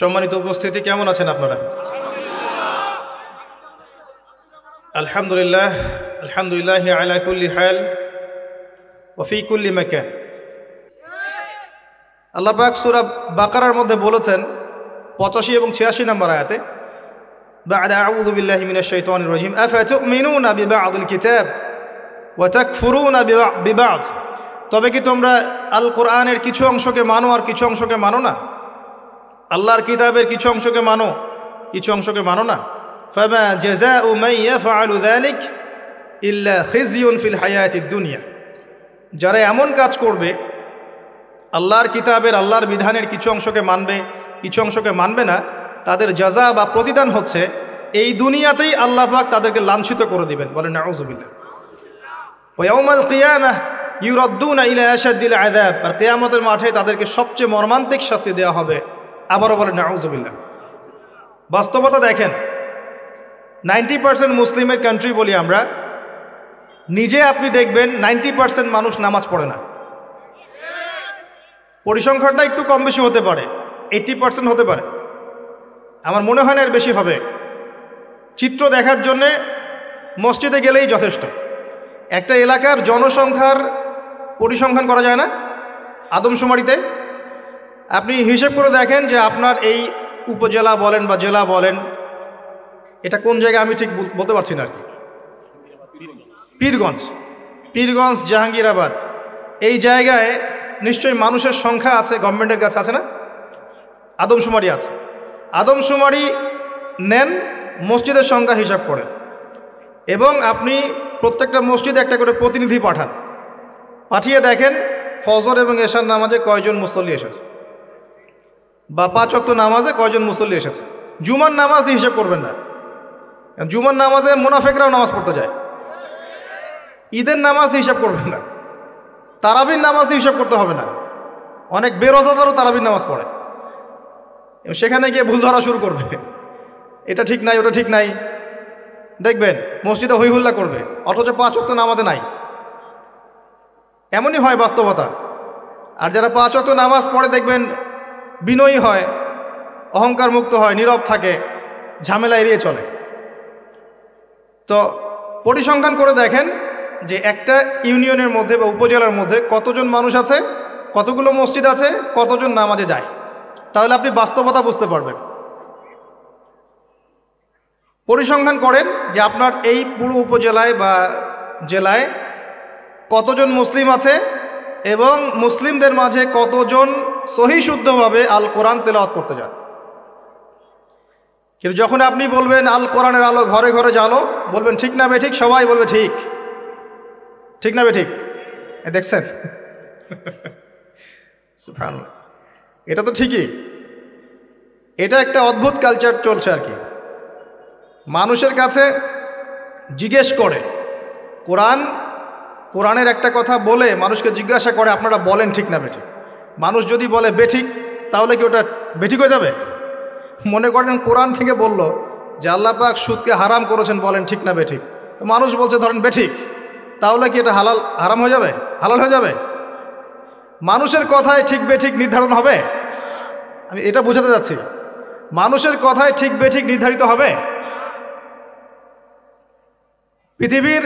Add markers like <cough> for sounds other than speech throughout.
সম্মানিত উপস্থিতি কেমন আছেন আপনারা আলহামদুলিল্লাহ আলহামদুলিল্লাহ আলাকুল্লি হায়াল ওফিকুল্লি আল্লাহ আল্লাপাক সুরা বাকারার মধ্যে বলেছেন পঁচাশি এবং ছিয়াশি নম্বর আয়াতে بعد أعوذ بالله من الشيطان الرجيم أفتؤمنون ببعض الكتاب وتكفرون ببعض তবে কি তোমরা আল কোরআনের কিছু অংশকে মানো আর কিছু অংশকে মানো না আল্লাহর কিতাবের কিছু অংশকে মানো কিছু অংশকে মানো না ফামা জেজা উমাইয়া ফালু দালিক ইল্লা খিজিউন ফিল হায়াতি দুনিয়া যারা এমন কাজ করবে আল্লাহর কিতাবের আল্লাহর বিধানের কিছু অংশকে মানবে কিছু অংশকে মানবে না তাদের যাজা বা প্রতিদান হচ্ছে এই দুনিয়াতেই আল্লাহ পাক তাদেরকে লাঞ্ছিত করে দিবেন বলেন নাউজুবিল্লাহ ওয়াউমাল কিয়ামাহ ইউরদ্দুনা ইলা আর কেয়ামতের মাঠে তাদেরকে সবচেয়ে মর্মান্তিক শাস্তি দেওয়া হবে আবারও বলেন নাউজবিল্লা বাস্তবতা দেখেন নাইনটি পার্সেন্ট মুসলিমের কান্ট্রি বলি আমরা নিজে আপনি দেখবেন নাইনটি পার্সেন্ট মানুষ নামাজ পড়ে না পরিসংখ্যানটা একটু কম বেশি হতে পারে এইটটি পার্সেন্ট হতে পারে আমার মনে হয় না এর বেশি হবে চিত্র দেখার জন্যে মসজিদে গেলেই যথেষ্ট একটা এলাকার জনসংখ্যার পরিসংখ্যান করা যায় না আদমশুমারিতে আপনি হিসেব করে দেখেন যে আপনার এই উপজেলা বলেন বা জেলা বলেন এটা কোন জায়গায় আমি ঠিক বলতে পারছি না আর কি পীরগঞ্জ পীরগঞ্জ জাহাঙ্গীরাবাদ এই জায়গায় নিশ্চয়ই মানুষের সংখ্যা আছে গভর্নমেন্টের কাছে আছে না আদমশুমারি আছে আদমশুমারি নেন মসজিদের সংখ্যা হিসাব করেন এবং আপনি প্রত্যেকটা মসজিদে একটা করে প্রতিনিধি পাঠান পাঠিয়ে দেখেন ফজর এবং এশার নামাজে কয়জন মুসল্লি এসেছে বা পাঁচ অক্ত নামাজে কয়জন মুসল্লি এসেছে জুমার নামাজ দিয়ে হিসেব করবেন না জুমার নামাজে মুনাফেকরাও নামাজ পড়তে যায় ঈদের নামাজ দিয়ে হিসাব করবেন না তারাবির নামাজ দিয়ে হিসাব করতে হবে না অনেক বেরোজাদারও তারাবির নামাজ পড়ে এবং সেখানে গিয়ে ভুল ধরা শুরু করবে এটা ঠিক নাই ওটা ঠিক নাই দেখবেন মসজিদে হইহুল্লা করবে অথচ পাঁচ অক্ত নামাজে নাই এমনই হয় বাস্তবতা আর যারা পাঁচ অক্ত নামাজ পড়ে দেখবেন বিনয়ী হয় অহংকার মুক্ত হয় নীরব থাকে ঝামেলা এড়িয়ে চলে তো পরিসংখ্যান করে দেখেন যে একটা ইউনিয়নের মধ্যে বা উপজেলার মধ্যে কতজন মানুষ আছে কতগুলো মসজিদ আছে কতজন নামাজে যায় তাহলে আপনি বাস্তবতা বুঝতে পারবেন পরিসংখ্যান করেন যে আপনার এই পুরো উপজেলায় বা জেলায় কতজন মুসলিম আছে এবং মুসলিমদের মাঝে কতজন সহি শুদ্ধভাবে আল কোরআন তেলাওয়াত করতে যান কিন্তু যখন আপনি বলবেন আল কোরআনের আলো ঘরে ঘরে জালো বলবেন ঠিক না বেঠিক সবাই বলবে ঠিক ঠিক না বেঠিক দেখছেন <laughs> এটা তো ঠিকই এটা একটা অদ্ভুত কালচার চলছে আর কি মানুষের কাছে জিজ্ঞেস করে কোরআন কোরআনের একটা কথা বলে মানুষকে জিজ্ঞাসা করে আপনারা বলেন ঠিক না বেঠিক মানুষ যদি বলে বেঠিক তাহলে কি ওটা বেঠিক হয়ে যাবে মনে করেন কোরআন থেকে বলল যে আল্লাহ পাক সুদকে হারাম করেছেন বলেন ঠিক না বেঠিক তো মানুষ বলছে ধরেন বেঠিক তাহলে কি এটা হালাল হারাম হয়ে যাবে হালাল হয়ে যাবে মানুষের কথায় ঠিক বেঠিক নির্ধারণ হবে আমি এটা বোঝাতে যাচ্ছি মানুষের কথায় ঠিক বেঠিক নির্ধারিত হবে পৃথিবীর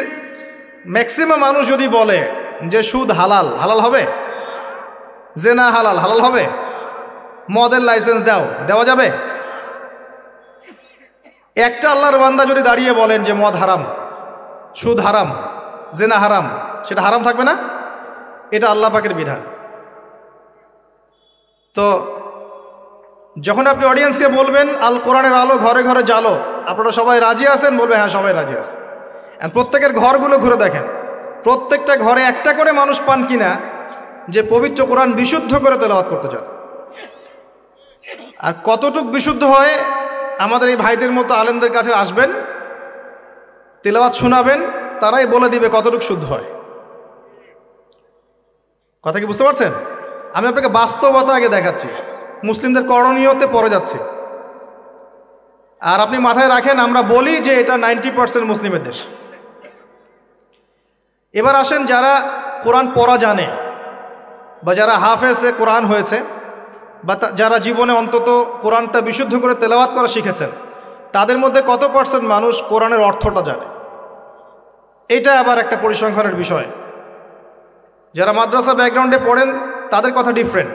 ম্যাক্সিমাম মানুষ যদি বলে যে সুদ হালাল হালাল হবে যে না হালাল হালাল হবে মদের লাইসেন্স দাও দেওয়া যাবে একটা আল্লাহর বান্দা যদি দাঁড়িয়ে বলেন যে মদ হারাম সুদ হারাম জেনা হারাম সেটা হারাম থাকবে না এটা আল্লাহ পাকের বিধান তো যখন আপনি অডিয়েন্সকে বলবেন আল কোরআনের আলো ঘরে ঘরে জালো আপনারা সবাই রাজি আছেন বলবে হ্যাঁ সবাই রাজি আছে প্রত্যেকের ঘরগুলো ঘুরে দেখেন প্রত্যেকটা ঘরে একটা করে মানুষ পান কিনা যে পবিত্র কোরআন বিশুদ্ধ করে তেলাওয়াত করতে চান আর কতটুক বিশুদ্ধ হয় আমাদের এই ভাইদের মতো আলেমদের কাছে আসবেন তেলাওয়াত শোনাবেন তারাই বলে দিবে কতটুক শুদ্ধ হয় কথা কি বুঝতে পারছেন আমি আপনাকে বাস্তবতা আগে দেখাচ্ছি মুসলিমদের করণীয়তে পড়ে যাচ্ছে আর আপনি মাথায় রাখেন আমরা বলি যে এটা নাইনটি পার্সেন্ট মুসলিমের দেশ এবার আসেন যারা কোরআন পড়া জানে বা যারা হাফেজে কোরআন হয়েছে বা যারা জীবনে অন্তত কোরআনটা বিশুদ্ধ করে তেলাওয়াত করা শিখেছেন তাদের মধ্যে কত পার্সেন্ট মানুষ কোরআনের অর্থটা জানে এটা আবার একটা পরিসংখ্যানের বিষয় যারা মাদ্রাসা ব্যাকগ্রাউন্ডে পড়েন তাদের কথা ডিফারেন্ট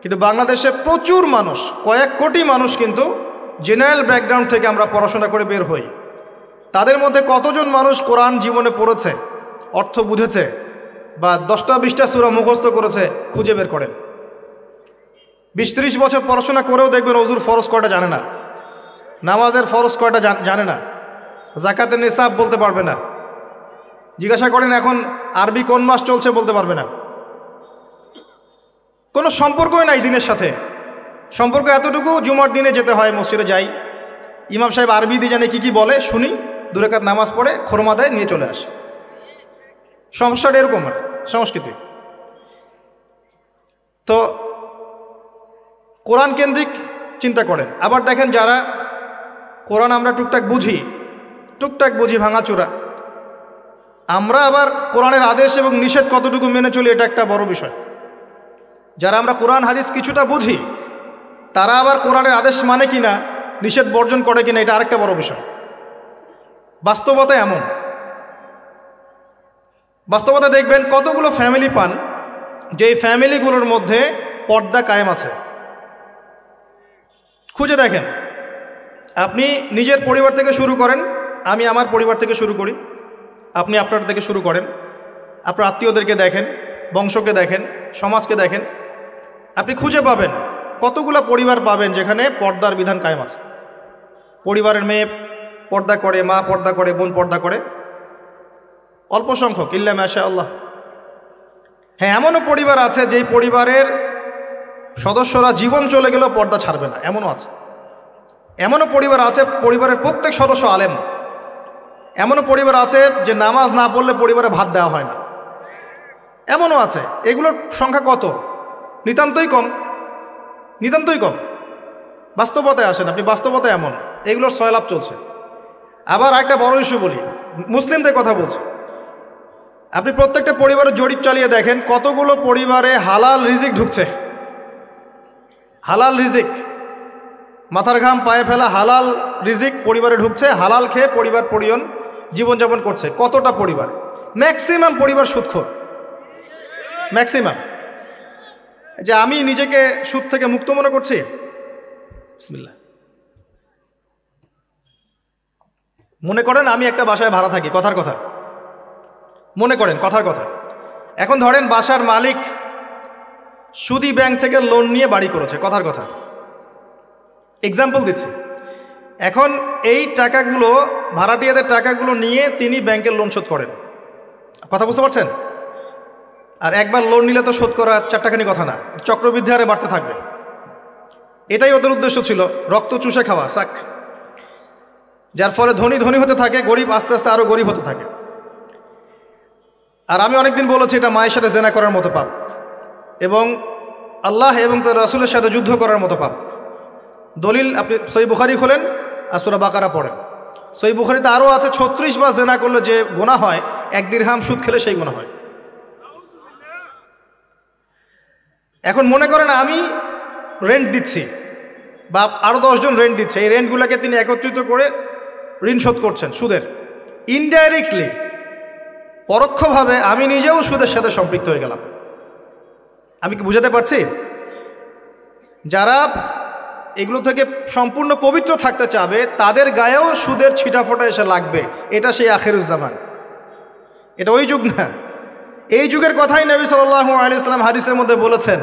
কিন্তু বাংলাদেশে প্রচুর মানুষ কয়েক কোটি মানুষ কিন্তু জেনারেল ব্যাকগ্রাউন্ড থেকে আমরা পড়াশোনা করে বের হই তাদের মধ্যে কতজন মানুষ কোরআন জীবনে পড়েছে অর্থ বুঝেছে বা দশটা বিশটা সুরা মুখস্থ করেছে খুঁজে বের করেন বিশ ত্রিশ বছর পড়াশোনা করেও দেখবেন অজুর ফরজ কয়টা জানে না নামাজের ফরজ কয়টা জানে না জাকাতের নিসাব বলতে পারবে না জিজ্ঞাসা করেন এখন আরবি কোন মাস চলছে বলতে পারবে না কোনো সম্পর্কই নাই দিনের সাথে সম্পর্ক এতটুকু জুমার দিনে যেতে হয় মসজিদে যাই ইমাম সাহেব আরবি দিয়ে জানে কী কী বলে শুনি দূরেকাত নামাজ পড়ে খোরমা দেয় নিয়ে চলে আসে সমস্যাটা এরকম আর সংস্কৃতি তো কোরআন কেন্দ্রিক চিন্তা করেন আবার দেখেন যারা কোরআন আমরা টুকটাক বুঝি টুকটাক বুঝি ভাঙাচোরা আমরা আবার কোরআনের আদেশ এবং নিষেধ কতটুকু মেনে চলি এটা একটা বড় বিষয় যারা আমরা কোরআন হাদিস কিছুটা বুঝি তারা আবার কোরআনের আদেশ মানে কিনা নিষেধ বর্জন করে কিনা এটা আরেকটা বড় বিষয় বাস্তবতা এমন বাস্তবতা দেখবেন কতগুলো ফ্যামিলি পান যেই ফ্যামিলিগুলোর মধ্যে পর্দা কায়েম আছে খুঁজে দেখেন আপনি নিজের পরিবার থেকে শুরু করেন আমি আমার পরিবার থেকে শুরু করি আপনি আপনার থেকে শুরু করেন আপনার আত্মীয়দেরকে দেখেন বংশকে দেখেন সমাজকে দেখেন আপনি খুঁজে পাবেন কতগুলো পরিবার পাবেন যেখানে পর্দার বিধান কায়েম আছে পরিবারের মেয়ে পর্দা করে মা পর্দা করে বোন পর্দা করে অল্প সংখ্যক ইল্লা মাসা আল্লাহ হ্যাঁ এমনও পরিবার আছে যেই পরিবারের সদস্যরা জীবন চলে গেলেও পর্দা ছাড়বে না এমনও আছে এমনও পরিবার আছে পরিবারের প্রত্যেক সদস্য আলেম এমনও পরিবার আছে যে নামাজ না পড়লে পরিবারে ভাত দেওয়া হয় না এমনও আছে এগুলোর সংখ্যা কত নিতান্তই কম নিতান্তই কম বাস্তবতায় আসেন আপনি বাস্তবতায় এমন এগুলোর সয়লাভ চলছে আবার একটা বড় ইস্যু বলি মুসলিমদের কথা বলছি আপনি প্রত্যেকটা পরিবারের জরিপ চালিয়ে দেখেন কতগুলো পরিবারে হালাল রিজিক ঢুকছে হালাল রিজিক মাথার ঘাম পায়ে ফেলা হালাল রিজিক পরিবারে ঢুকছে হালাল খেয়ে পরিবার পরিজন জীবনযাপন করছে কতটা পরিবার ম্যাক্সিমাম পরিবার সুৎখোর ম্যাক্সিমাম যে আমি নিজেকে সুদ থেকে মুক্ত মনে করছি বিসমিল্লা মনে করেন আমি একটা বাসায় ভাড়া থাকি কথার কথা মনে করেন কথার কথা এখন ধরেন বাসার মালিক সুদি ব্যাংক থেকে লোন নিয়ে বাড়ি করেছে কথার কথা এক্সাম্পল দিচ্ছি এখন এই টাকাগুলো ভাড়াটিয়াদের টাকাগুলো নিয়ে তিনি ব্যাংকের লোন শোধ করেন কথা বুঝতে পারছেন আর একবার লোন নিলে তো শোধ করা চারটাখানি কথা না চক্রবৃদ্ধি হারে বাড়তে থাকবে এটাই ওদের উদ্দেশ্য ছিল রক্ত চুষে খাওয়া সাক যার ফলে ধনী ধনী হতে থাকে গরিব আস্তে আস্তে আরও গরিব হতে থাকে আর আমি অনেকদিন বলেছি এটা মায়ের সাথে জেনা করার মতো পাপ এবং আল্লাহ এবং তার রাসুলের সাথে যুদ্ধ করার মতো পাপ দলিল আপনি সই বুখারি খোলেন আর সুরা বাকারা পড়েন সই বুখারিতে আরও আছে ছত্রিশ মাস জেনা করলে যে গোনা হয় এক হাম সুদ খেলে সেই গোনা হয় এখন মনে করেন আমি রেন্ট দিচ্ছি বা আরও দশজন রেন্ট দিচ্ছে এই রেন্টগুলোকে তিনি একত্রিত করে ঋণ শোধ করছেন সুদের ইনডাইরেক্টলি পরোক্ষভাবে আমি নিজেও সুদের সাথে সম্পৃক্ত হয়ে গেলাম আমি কি বুঝাতে পারছি যারা এগুলো থেকে সম্পূর্ণ পবিত্র থাকতে চাবে তাদের গায়েও সুদের ছিটাফোটা এসে লাগবে এটা সেই আখেরুজ্জামান এটা ওই যুগ না এই যুগের কথাই নবী সাল্লাহ সাল্লাম হাদিসের মধ্যে বলেছেন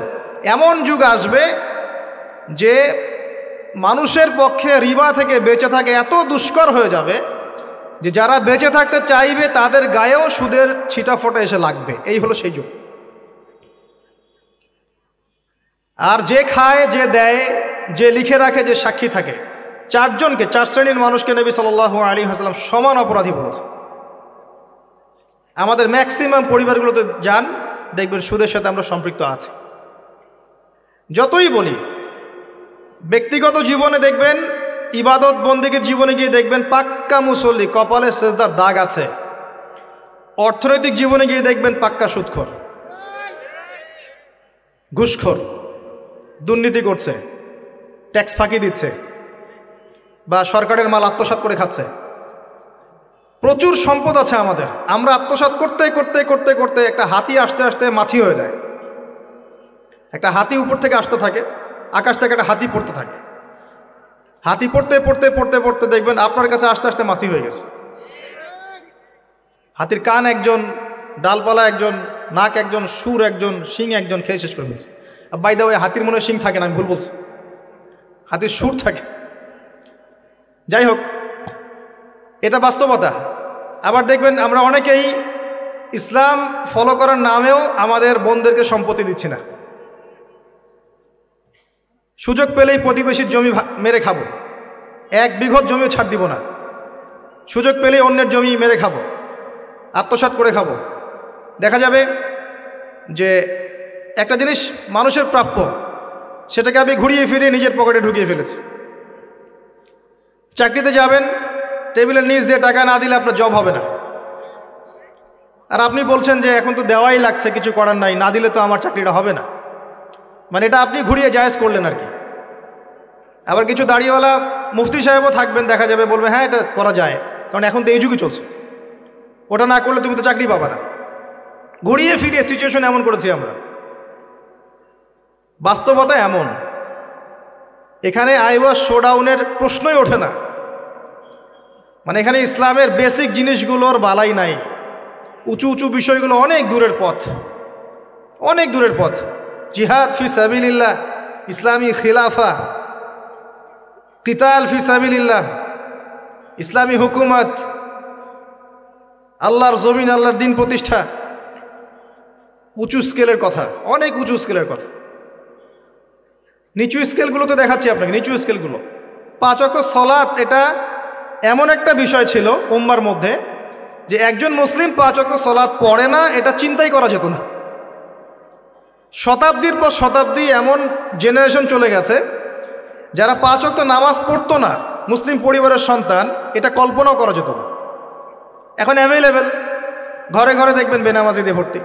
এমন যুগ আসবে যে মানুষের পক্ষে রিবা থেকে বেঁচে থাকে এত দুষ্কর হয়ে যাবে যে যারা বেঁচে থাকতে চাইবে তাদের গায়েও সুদের ছিটা ফোটা এসে লাগবে এই হলো সেই যুগ আর যে খায় যে দেয় যে লিখে রাখে যে সাক্ষী থাকে চারজনকে চার শ্রেণীর মানুষকে নবী সাল্লাহ আলী হাসলাম সমান অপরাধী বলেছে আমাদের ম্যাক্সিমাম পরিবারগুলোতে যান দেখবেন সুদের সাথে আমরা সম্পৃক্ত আছি যতই বলি ব্যক্তিগত জীবনে দেখবেন ইবাদত বন্দীকের জীবনে গিয়ে দেখবেন পাক্কা মুসল্লি কপালে সেজদার দাগ আছে অর্থনৈতিক জীবনে গিয়ে দেখবেন পাক্কা সুৎখর ঘুষখর দুর্নীতি করছে ট্যাক্স ফাঁকি দিচ্ছে বা সরকারের মাল আত্মসাত করে খাচ্ছে প্রচুর সম্পদ আছে আমাদের আমরা আত্মসাত করতে করতে করতে করতে একটা হাতি আসতে আসতে মাছি হয়ে যায় একটা হাতি উপর থেকে আসতে থাকে আকাশ থেকে একটা হাতি পড়তে থাকে হাতি পড়তে পড়তে পড়তে পড়তে দেখবেন আপনার কাছে আস্তে আস্তে মাসি হয়ে গেছে হাতির কান একজন ডালপালা একজন নাক একজন সুর একজন শিং একজন খেয়ে শেষ করে দিয়েছে আর বাইদা ওই হাতির মনে শিং থাকে না আমি ভুল বলছি হাতির সুর থাকে যাই হোক এটা বাস্তবতা আবার দেখবেন আমরা অনেকেই ইসলাম ফলো করার নামেও আমাদের বোনদেরকে সম্পত্তি দিচ্ছি না সুযোগ পেলেই প্রতিবেশীর জমি মেরে খাবো এক বিঘত জমিও ছাড় দিব না সুযোগ পেলেই অন্যের জমি মেরে খাবো আত্মসাত করে খাবো দেখা যাবে যে একটা জিনিস মানুষের প্রাপ্য সেটাকে আমি ঘুরিয়ে ফিরিয়ে নিজের পকেটে ঢুকিয়ে ফেলেছি চাকরিতে যাবেন টেবিলের নিচ দিয়ে টাকা না দিলে আপনার জব হবে না আর আপনি বলছেন যে এখন তো দেওয়াই লাগছে কিছু করার নাই না দিলে তো আমার চাকরিটা হবে না মানে এটা আপনি ঘুরিয়ে জায়েজ করলেন আর কি আবার কিছু দাঁড়িয়েওয়ালা মুফতি সাহেবও থাকবেন দেখা যাবে বলবে হ্যাঁ এটা করা যায় কারণ এখন তো এই যুগে চলছে ওটা না করলে তুমি তো চাকরি পাবা না ঘুরিয়ে ফিরিয়ে সিচুয়েশন এমন করেছি আমরা বাস্তবতা এমন এখানে আইওয়া শোডাউনের প্রশ্নই ওঠে না মানে এখানে ইসলামের বেসিক জিনিসগুলোর বালাই নাই উঁচু উঁচু বিষয়গুলো অনেক দূরের পথ অনেক দূরের পথ জিহাদ ফি সাবিল্লাহ ইসলামী খিলাফা কিতাল ফি সাবিল্লাহ ইসলামী হুকুমত আল্লাহর জমিন আল্লাহর দিন প্রতিষ্ঠা উঁচু স্কেলের কথা অনেক উঁচু স্কেলের কথা নিচু স্কেলগুলো তো দেখাচ্ছি আপনাকে নিচু স্কেলগুলো পাঁচক সলাৎ এটা এমন একটা বিষয় ছিল উম্মার মধ্যে যে একজন মুসলিম পাঁচক সলাৎ পড়ে না এটা চিন্তাই করা যেত না শতাব্দীর পর শতাব্দী এমন জেনারেশন চলে গেছে যারা পাঁচ অক্ত নামাজ পড়তো না মুসলিম পরিবারের সন্তান এটা কল্পনাও করা যেত না এখন অ্যাভেলেবেল ঘরে ঘরে দেখবেন বেনামাজি দিয়ে ভর্তি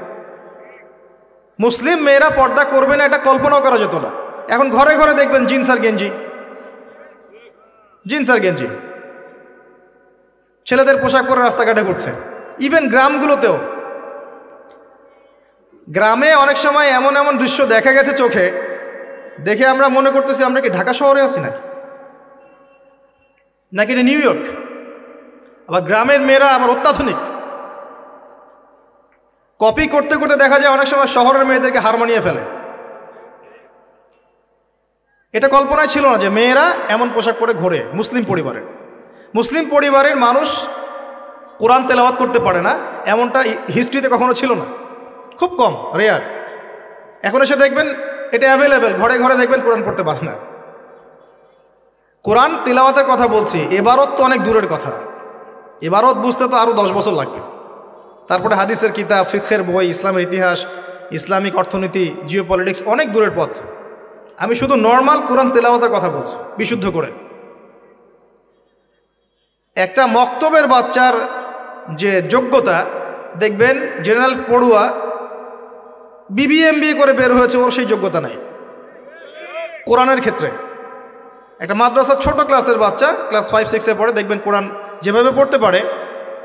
মুসলিম মেয়েরা পর্দা করবে না এটা কল্পনাও করা যেত না এখন ঘরে ঘরে দেখবেন জিন্স আর গেঞ্জি জিন্স আর গেঞ্জি ছেলেদের পোশাক পরে রাস্তাঘাটে ঘুরছে ইভেন গ্রামগুলোতেও গ্রামে অনেক সময় এমন এমন দৃশ্য দেখা গেছে চোখে দেখে আমরা মনে করতেছি আমরা কি ঢাকা শহরে আছি নাকি নাকি এটা নিউ ইয়র্ক আবার গ্রামের মেয়েরা আবার অত্যাধুনিক কপি করতে করতে দেখা যায় অনেক সময় শহরের মেয়েদেরকে হারমোনিয়ে ফেলে এটা কল্পনায় ছিল না যে মেয়েরা এমন পোশাক পরে ঘোরে মুসলিম পরিবারের মুসলিম পরিবারের মানুষ কোরআন তেলাওয়াত করতে পারে না এমনটা হিস্ট্রিতে কখনো ছিল না খুব কম রেয়ার এখন এসে দেখবেন এটা অ্যাভেলেবেল ঘরে ঘরে দেখবেন কোরআন পড়তে পারে না কোরআন তিলাওয়াতের কথা বলছি এবারত তো অনেক দূরের কথা এবারত বুঝতে তো আরও দশ বছর লাগবে তারপরে হাদিসের কিতাব ফিক্সের বই ইসলামের ইতিহাস ইসলামিক অর্থনীতি জিও পলিটিক্স অনেক দূরের পথ আমি শুধু নর্মাল কোরআন তেলাওয়াতের কথা বলছি বিশুদ্ধ করে একটা মক্তবের বাচ্চার যে যোগ্যতা দেখবেন জেনারেল পড়ুয়া বিবিএমবি করে বের হয়েছে ওর সেই যোগ্যতা নাই কোরআনের ক্ষেত্রে একটা মাদ্রাসার ছোট ক্লাসের বাচ্চা ক্লাস ফাইভ সিক্সে পড়ে দেখবেন কোরআন যেভাবে পড়তে পারে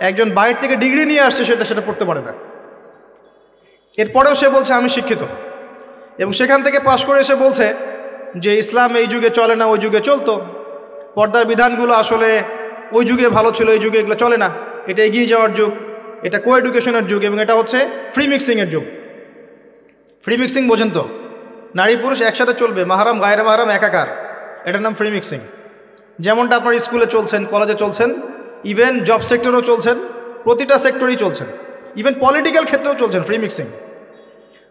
একজন বাইর থেকে ডিগ্রি নিয়ে আসছে সেটা সেটা পড়তে পারে না এরপরেও সে বলছে আমি শিক্ষিত এবং সেখান থেকে পাশ করে এসে বলছে যে ইসলাম এই যুগে চলে না ওই যুগে চলতো পর্দার বিধানগুলো আসলে ওই যুগে ভালো ছিল এই যুগে এগুলো চলে না এটা এগিয়ে যাওয়ার যুগ এটা কো এডুকেশনের যুগ এবং এটা হচ্ছে ফ্রি মিক্সিংয়ের যুগ ফ্রি মিক্সিং বোঝেন তো নারী পুরুষ একসাথে চলবে মাহারাম গায়ের মাহারাম একাকার এটার নাম ফ্রি মিক্সিং যেমনটা আপনার স্কুলে চলছেন কলেজে চলছেন ইভেন জব সেক্টরেও চলছেন প্রতিটা সেক্টরেই চলছেন ইভেন পলিটিক্যাল ক্ষেত্রেও চলছেন ফ্রি মিক্সিং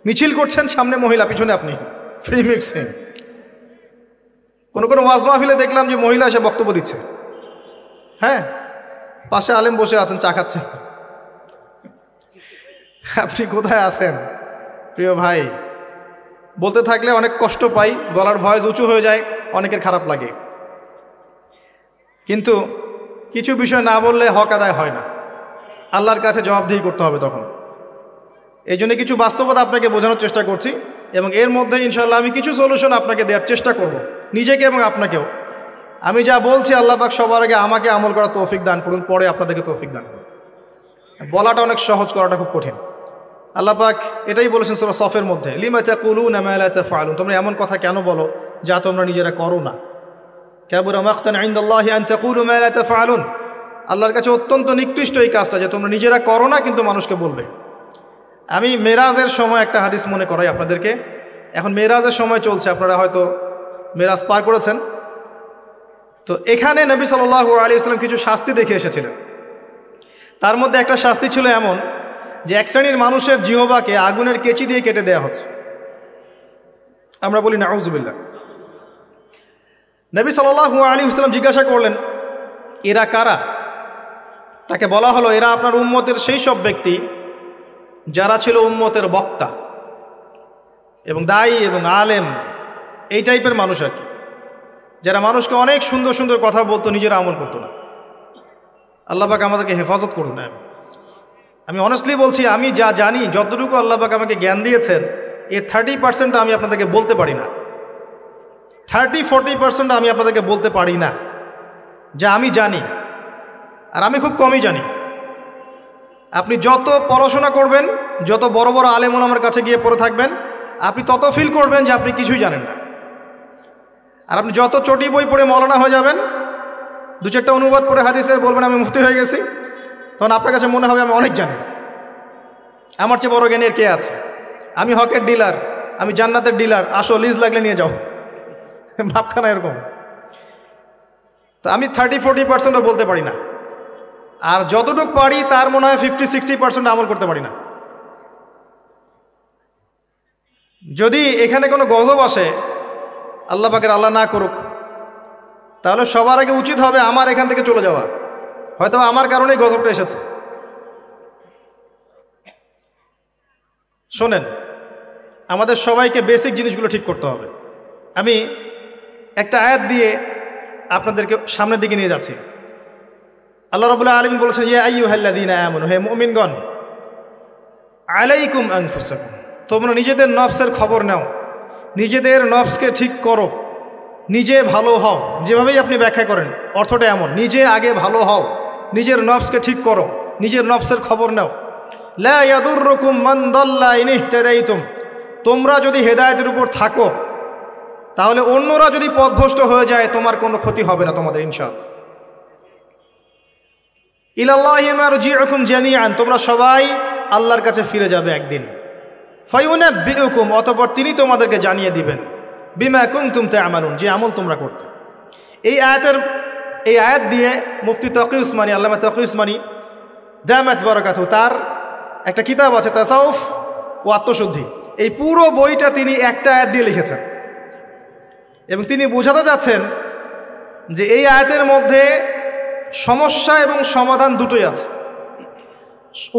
মিছিল করছেন সামনে মহিলা পিছনে আপনি ফ্রি মিক্সিং কোনো কোনো ওয়াজ মাহফিলে দেখলাম যে মহিলা এসে বক্তব্য দিচ্ছে হ্যাঁ পাশে আলেম বসে আছেন চা খাচ্ছেন আপনি কোথায় আছেন প্রিয় ভাই বলতে থাকলে অনেক কষ্ট পাই গলার ভয়েস উঁচু হয়ে যায় অনেকের খারাপ লাগে কিন্তু কিছু বিষয় না বললে হক আদায় হয় না আল্লাহর কাছে জবাবদিহি করতে হবে তখন এই জন্য কিছু বাস্তবতা আপনাকে বোঝানোর চেষ্টা করছি এবং এর মধ্যে ইনশাল্লাহ আমি কিছু সলিউশন আপনাকে দেওয়ার চেষ্টা করব। নিজেকে এবং আপনাকেও আমি যা বলছি আল্লাহ পাক সবার আগে আমাকে আমল করা তৌফিক দান করুন পরে আপনাদেরকে তৌফিক দান করুন বলাটা অনেক সহজ করাটা খুব কঠিন আল্লাপাক এটাই বলেছেন সোরা সফের মধ্যে লিমা চাকুলু নামায়ালাতে ফালুন তোমরা এমন কথা কেন বলো যা তোমরা নিজেরা করো না ক্যাবুর আমাক্তান আইন্দাল্লাহ আন চাকুলু মায়ালাতে ফালুন আল্লাহর কাছে অত্যন্ত নিকৃষ্ট এই কাজটা যে তোমরা নিজেরা করো না কিন্তু মানুষকে বলবে আমি মেরাজের সময় একটা হাদিস মনে করাই আপনাদেরকে এখন মেরাজের সময় চলছে আপনারা হয়তো মেরাজ পার করেছেন তো এখানে নবী সাল আলী আসসালাম কিছু শাস্তি দেখে এসেছিলেন তার মধ্যে একটা শাস্তি ছিল এমন যে এক শ্রেণীর মানুষের জিহবাকে আগুনের কেচি দিয়ে কেটে দেয়া হচ্ছে আমরা বলি নাউজুবিল্লা নবী সাল্লাহ আলী ইসলাম জিজ্ঞাসা করলেন এরা কারা তাকে বলা হলো এরা আপনার উম্মতের সেই সব ব্যক্তি যারা ছিল উম্মতের বক্তা এবং দায়ী এবং আলেম এই টাইপের মানুষ আর কি যারা মানুষকে অনেক সুন্দর সুন্দর কথা বলতো নিজেরা আমল করতো না আল্লাহবাকে আমাদেরকে হেফাজত করুন না আমি অনেস্টলি বলছি আমি যা জানি যতটুকু আল্লাহবাক আমাকে জ্ঞান দিয়েছেন এর থার্টি পার্সেন্ট আমি আপনাদেরকে বলতে পারি না থার্টি ফোরটি পার্সেন্ট আমি আপনাদেরকে বলতে পারি না যা আমি জানি আর আমি খুব কমই জানি আপনি যত পড়াশোনা করবেন যত বড় বড় আলেমন আমার কাছে গিয়ে পড়ে থাকবেন আপনি তত ফিল করবেন যে আপনি কিছুই জানেন না আর আপনি যত চটি বই পড়ে মলানা হয়ে যাবেন দু চারটা অনুবাদ পড়ে হাদিসের বলবেন আমি মুক্তি হয়ে গেছি তখন আপনার কাছে মনে হবে আমি অনেক জানি আমার চেয়ে বড় জ্ঞানের কে আছে আমি হকের ডিলার আমি জান্নাতের ডিলার আসো লিজ লাগলে নিয়ে যাও ভাবখানা এরকম তো আমি থার্টি ফোরটি পার্সেন্টও বলতে পারি না আর যতটুকু পারি তার মনে হয় ফিফটি সিক্সটি পার্সেন্ট আমল করতে পারি না যদি এখানে কোনো গজব আসে আল্লাহ পাকের আল্লাহ না করুক তাহলে সবার আগে উচিত হবে আমার এখান থেকে চলে যাওয়া হয়তো আমার কারণেই গজবটা এসেছে শোনেন আমাদের সবাইকে বেসিক জিনিসগুলো ঠিক করতে হবে আমি একটা আয়াত দিয়ে আপনাদেরকে সামনের দিকে নিয়ে যাচ্ছি আল্লাহ রবুল্লাহ আলম বলছেন ইয়ে আইউ দিন আমন হে মুমিনগণ আলাইকুম আংফুসাকুম তোমরা নিজেদের নফসের খবর নাও নিজেদের নফসকে ঠিক করো নিজে ভালো হও যেভাবেই আপনি ব্যাখ্যা করেন অর্থটা এমন নিজে আগে ভালো হও নিজের নফসকে ঠিক করো নিজের নফসের খবর নাও লাদুর রকুম তোমরা যদি হেদায়তের উপর থাকো তাহলে অন্যরা যদি পদভস্ট হয়ে যায় তোমার কোনো ক্ষতি হবে না তোমাদের ইনশাল্লাহ ইলাল্লাহিমার জি রকম আন তোমরা সবাই আল্লাহর কাছে ফিরে যাবে একদিন ফাইউনে বিকুম অতপর তিনি তোমাদেরকে জানিয়ে দিবেন বিমা কুম তুমতে আমালুন যে আমল তোমরা করতে এই আয়াতের এই আয়াত দিয়ে মুফতি তকি উসমানী আল্লামা তকি উসমানী জামাত বরকাত তার একটা কিতাব আছে তাসাউফ ও আত্মশুদ্ধি এই পুরো বইটা তিনি একটা আয়াত দিয়ে লিখেছেন এবং তিনি বোঝাতে যাচ্ছেন যে এই আয়াতের মধ্যে সমস্যা এবং সমাধান দুটোই আছে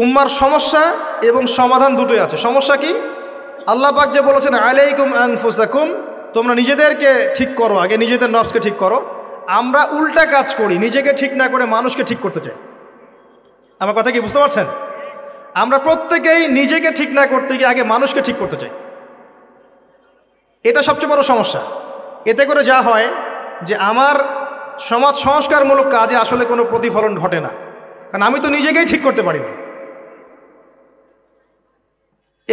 উম্মার সমস্যা এবং সমাধান দুটোই আছে সমস্যা কি আল্লাহ পাক যে বলেছেন আলাইকুম আংফুসাকুম তোমরা নিজেদেরকে ঠিক করো আগে নিজেদের নফসকে ঠিক করো আমরা উল্টা কাজ করি নিজেকে ঠিক না করে মানুষকে ঠিক করতে চাই আমার কথা কি বুঝতে পারছেন আমরা প্রত্যেকেই নিজেকে ঠিক না করতে গিয়ে আগে মানুষকে ঠিক করতে চাই এটা সবচেয়ে বড় সমস্যা এতে করে যা হয় যে আমার সমাজ সংস্কারমূলক কাজে আসলে কোনো প্রতিফলন ঘটে না কারণ আমি তো নিজেকেই ঠিক করতে পারি না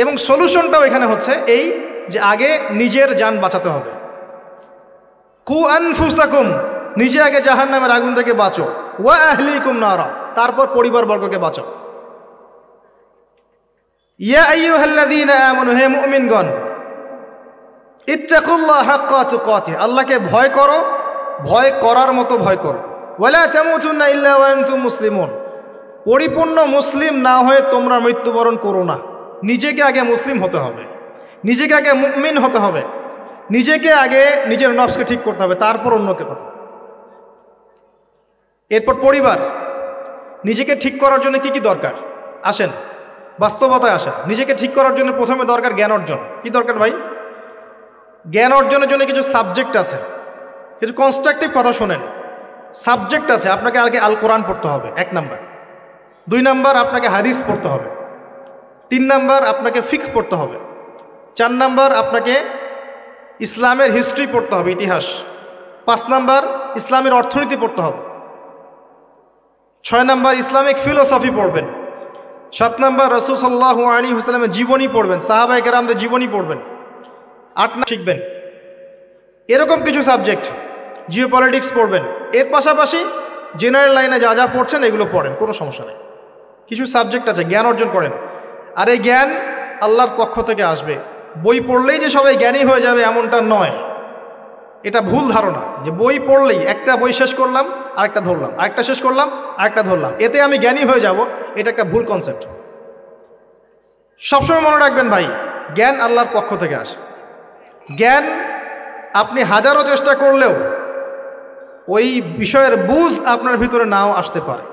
এবং সলিউশনটাও এখানে হচ্ছে এই যে আগে নিজের যান বাঁচাতে হবে কু আনফুসাকুম নিজে আগে জাহান নামের আগুন থেকে বাঁচো ওয়া আহলি নারা তারপর পরিবারবর্গকে বাঁচো হে আল্লাহকে ভয় করো ভয় করার মতো ভয় করো মুসলিমন পরিপূর্ণ মুসলিম না হয়ে তোমরা মৃত্যুবরণ করো না নিজেকে আগে মুসলিম হতে হবে নিজেকে আগে মুমিন হতে হবে নিজেকে আগে নিজের নবসকে ঠিক করতে হবে তারপর অন্যকে কথা এরপর পরিবার নিজেকে ঠিক করার জন্য কি কি দরকার আসেন বাস্তবতায় আসেন নিজেকে ঠিক করার জন্য প্রথমে দরকার জ্ঞান অর্জন কি দরকার ভাই জ্ঞান অর্জনের জন্য কিছু সাবজেক্ট আছে কিছু কনস্ট্রাকটিভ কথা শোনেন সাবজেক্ট আছে আপনাকে আগে আল কোরআন পড়তে হবে এক নাম্বার দুই নাম্বার আপনাকে হাদিস পড়তে হবে তিন নাম্বার আপনাকে ফিক্স পড়তে হবে চার নাম্বার আপনাকে ইসলামের হিস্ট্রি পড়তে হবে ইতিহাস পাঁচ নাম্বার ইসলামের অর্থনীতি পড়তে হবে ছয় নম্বর ইসলামিক ফিলোসফি পড়বেন সাত নম্বর রসুল সাল্লাহ আলী হুসলামের জীবনী পড়বেন সাহাবাই কেরামদের জীবনী পড়বেন আট শিখবেন এরকম কিছু সাবজেক্ট জিও পলিটিক্স পড়বেন এর পাশাপাশি জেনারেল লাইনে যা যা পড়ছেন এগুলো পড়েন কোনো সমস্যা নেই কিছু সাবজেক্ট আছে জ্ঞান অর্জন করেন আর এই জ্ঞান আল্লাহর পক্ষ থেকে আসবে বই পড়লেই যে সবাই জ্ঞানী হয়ে যাবে এমনটা নয় এটা ভুল ধারণা যে বই পড়লেই একটা বই শেষ করলাম আরেকটা ধরলাম আরেকটা শেষ করলাম আরেকটা ধরলাম এতে আমি জ্ঞানী হয়ে যাব এটা একটা ভুল কনসেপ্ট সবসময় মনে রাখবেন ভাই জ্ঞান আল্লাহর পক্ষ থেকে আসে জ্ঞান আপনি হাজারো চেষ্টা করলেও ওই বিষয়ের বুঝ আপনার ভিতরে নাও আসতে পারে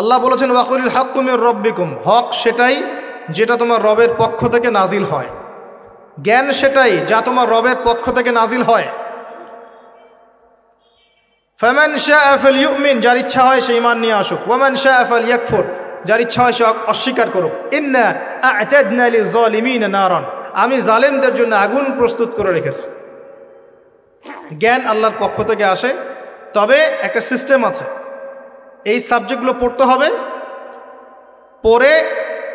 আল্লাহ বলেছেন ওয়াকুলিল হাক্কুমের রব্বিকুম হক সেটাই যেটা তোমার রবের পক্ষ থেকে নাজিল হয় জ্ঞান সেটাই যা তোমার রবের পক্ষ থেকে নাজিল হয় ফেমেন শাহ আফেল ইউমিন যার ইচ্ছা হয় সে ইমান নিয়ে আসুক ওমেন শাহ আফেল ইয়াকফুর যার ইচ্ছা হয় সে অস্বীকার করুক ইন্না নারন আমি জালেমদের জন্য আগুন প্রস্তুত করে রেখেছি জ্ঞান আল্লাহর পক্ষ থেকে আসে তবে একটা সিস্টেম আছে এই সাবজেক্টগুলো পড়তে হবে পড়ে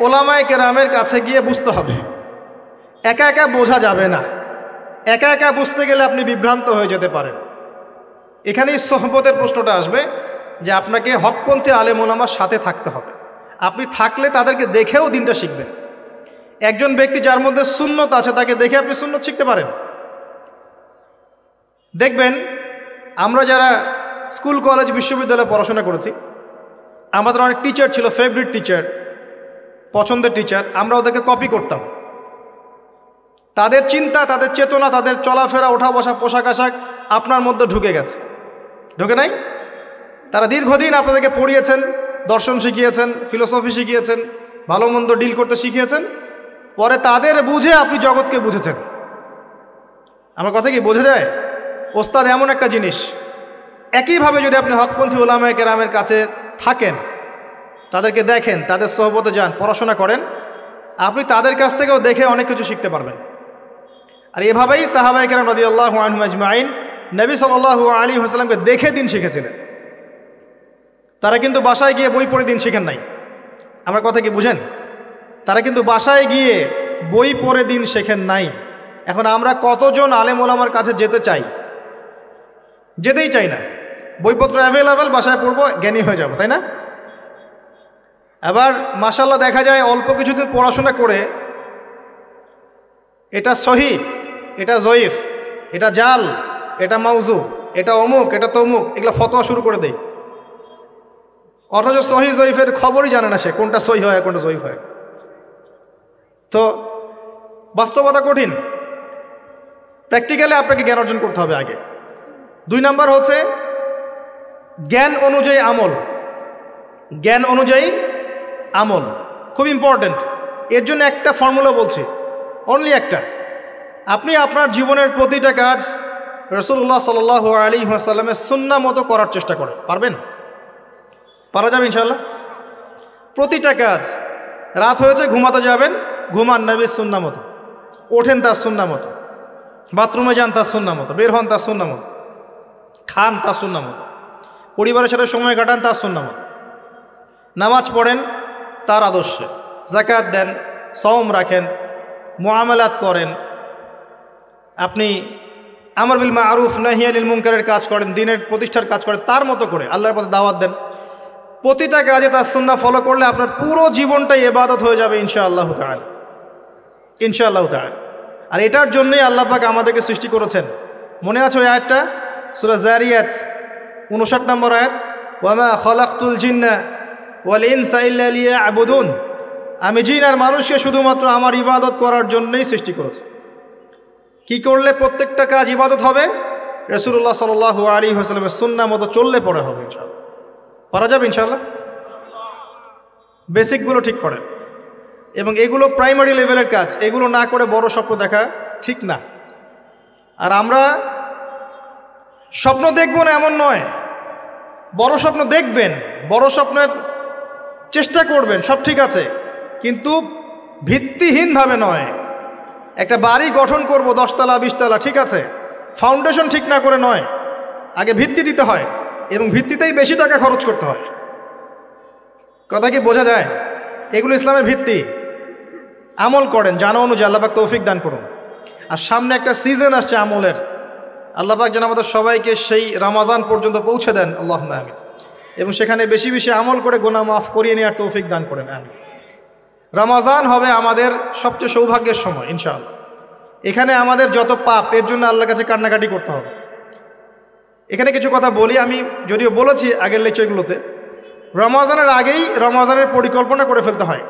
ওলামায় কেরামের কাছে গিয়ে বুঝতে হবে একা একা বোঝা যাবে না একা একা বুঝতে গেলে আপনি বিভ্রান্ত হয়ে যেতে পারেন এখানেই সোহবতের প্রশ্নটা আসবে যে আপনাকে হকপন্থী আলেম সাথে থাকতে হবে আপনি থাকলে তাদেরকে দেখেও দিনটা শিখবেন একজন ব্যক্তি যার মধ্যে শূন্যত আছে তাকে দেখে আপনি শূন্যত শিখতে পারেন দেখবেন আমরা যারা স্কুল কলেজ বিশ্ববিদ্যালয়ে পড়াশোনা করেছি আমাদের অনেক টিচার ছিল ফেভারিট টিচার পছন্দের টিচার আমরা ওদেরকে কপি করতাম তাদের চিন্তা তাদের চেতনা তাদের চলাফেরা ওঠা বসা পোশাক আশাক আপনার মধ্যে ঢুকে গেছে ঢোকে নাই তারা দীর্ঘদিন আপনাদেরকে পড়িয়েছেন দর্শন শিখিয়েছেন ফিলোসফি শিখিয়েছেন ভালো মন্দ ডিল করতে শিখিয়েছেন পরে তাদের বুঝে আপনি জগৎকে বুঝেছেন আমার কথা কি বোঝা যায় ওস্তাদ এমন একটা জিনিস একইভাবে যদি আপনি হকপন্থী ওলামায় কেরামের কাছে থাকেন তাদেরকে দেখেন তাদের সহবতে যান পড়াশোনা করেন আপনি তাদের কাছ থেকেও দেখে অনেক কিছু শিখতে পারবেন আর এভাবেই সাহাবাই কেরাম রাজি আল্লাহ আনহুম আজমাইন নবী সাল আলী হাসলামকে দেখে দিন শিখেছিলেন তারা কিন্তু বাসায় গিয়ে বই পড়ে দিন শিখেন নাই আমার কথা কি বুঝেন তারা কিন্তু বাসায় গিয়ে বই পড়ে দিন শেখেন নাই এখন আমরা কতজন আলেম ওলামার কাছে যেতে চাই যেতেই চাই না বইপত্র অ্যাভেলেবেল বাসায় পড়বো জ্ঞানী হয়ে যাব তাই না আবার মাসাল্লাহ দেখা যায় অল্প কিছুদিন পড়াশোনা করে এটা সহি এটা জয়ীফ এটা জাল এটা মাউজু এটা অমুক এটা তমুক এগুলো ফতোয়া শুরু করে দেয় অথচ সহি জয়ীফের খবরই জানে না সে কোনটা সহি হয় কোনটা জয়ীফ হয় তো বাস্তবতা কঠিন প্র্যাকটিক্যালে আপনাকে জ্ঞান অর্জন করতে হবে আগে দুই নাম্বার হচ্ছে জ্ঞান অনুযায়ী আমল জ্ঞান অনুযায়ী আমল খুব ইম্পর্ট্যান্ট এর জন্য একটা ফর্মুলা বলছি অনলি একটা আপনি আপনার জীবনের প্রতিটা কাজ রসুল্লাহ সাল আলী সাল্লামের সুন্না মতো করার চেষ্টা করে পারবেন পারা যাবে ইনশাল্লাহ প্রতিটা কাজ রাত হয়েছে ঘুমাতে যাবেন ঘুমান নাবি সুন্না মতো ওঠেন তার সুন্না মতো বাথরুমে যান তার সুন্না মতো বের হন তার সুন্না মতো খান তার সুন্না মতো পরিবারের সাথে সময় কাটান তার সুন্না মতো নামাজ পড়েন তার আদর্শে জাকাত দেন সওম রাখেন মোয়ামেলাত করেন আপনি আমার বিল মা আরুফ নাহিয়ালিল মুঙ্কারের কাজ করেন দিনের প্রতিষ্ঠার কাজ করেন তার মতো করে আল্লাহর পথে দাওয়াত দেন প্রতিটা কাজে তার সুন্না ফলো করলে আপনার পুরো জীবনটাই এবাদত হয়ে যাবে ইনশা আল্লাহ তাল ইনশা আল্লাহ তাল আর এটার জন্যই আল্লাহবাক আমাদেরকে সৃষ্টি করেছেন মনে আছে ওই আয়াতটা সুরা জারিয়াত উনষাট নম্বর আয়াত ওয়ামা খলাকুল জিন্না ওয়াল ইনসাইল্লা আবুদুন আমি জিন আর মানুষকে শুধুমাত্র আমার ইবাদত করার জন্যই সৃষ্টি করেছি কি করলে প্রত্যেকটা কাজ ইবাদত হবে রসুল্লাহ সাল আলী হাসলামের সুন্না মতো চললে পরে হবে ইনশাল্লাহ পারা যাবে ইনশাল্লাহ বেসিকগুলো ঠিক করে এবং এগুলো প্রাইমারি লেভেলের কাজ এগুলো না করে বড় স্বপ্ন দেখা ঠিক না আর আমরা স্বপ্ন দেখব না এমন নয় বড় স্বপ্ন দেখবেন বড় স্বপ্নের চেষ্টা করবেন সব ঠিক আছে কিন্তু ভিত্তিহীনভাবে নয় একটা বাড়ি গঠন করব দশতলা বিশতলা ঠিক আছে ফাউন্ডেশন ঠিক না করে নয় আগে ভিত্তি দিতে হয় এবং ভিত্তিতেই বেশি টাকা খরচ করতে হয় কথা কি বোঝা যায় এগুলো ইসলামের ভিত্তি আমল করেন জানা অনুযায়ী আল্লাপাক তৌফিক দান করুন আর সামনে একটা সিজন আসছে আমলের আল্লাপাক যেন আমাদের সবাইকে সেই রামাজান পর্যন্ত পৌঁছে দেন আল্লাহ আমি এবং সেখানে বেশি বেশি আমল করে গোনা মাফ করিয়ে নেওয়ার তৌফিক দান করেন আমি রমাজান হবে আমাদের সবচেয়ে সৌভাগ্যের সময় ইনশাআল্লাহ এখানে আমাদের যত পাপ এর জন্য আল্লাহ কাছে কান্নাকাটি করতে হবে এখানে কিছু কথা বলি আমি যদিও বলেছি আগের লেকচারগুলোতে রমাজানের আগেই রমাজানের পরিকল্পনা করে ফেলতে হয়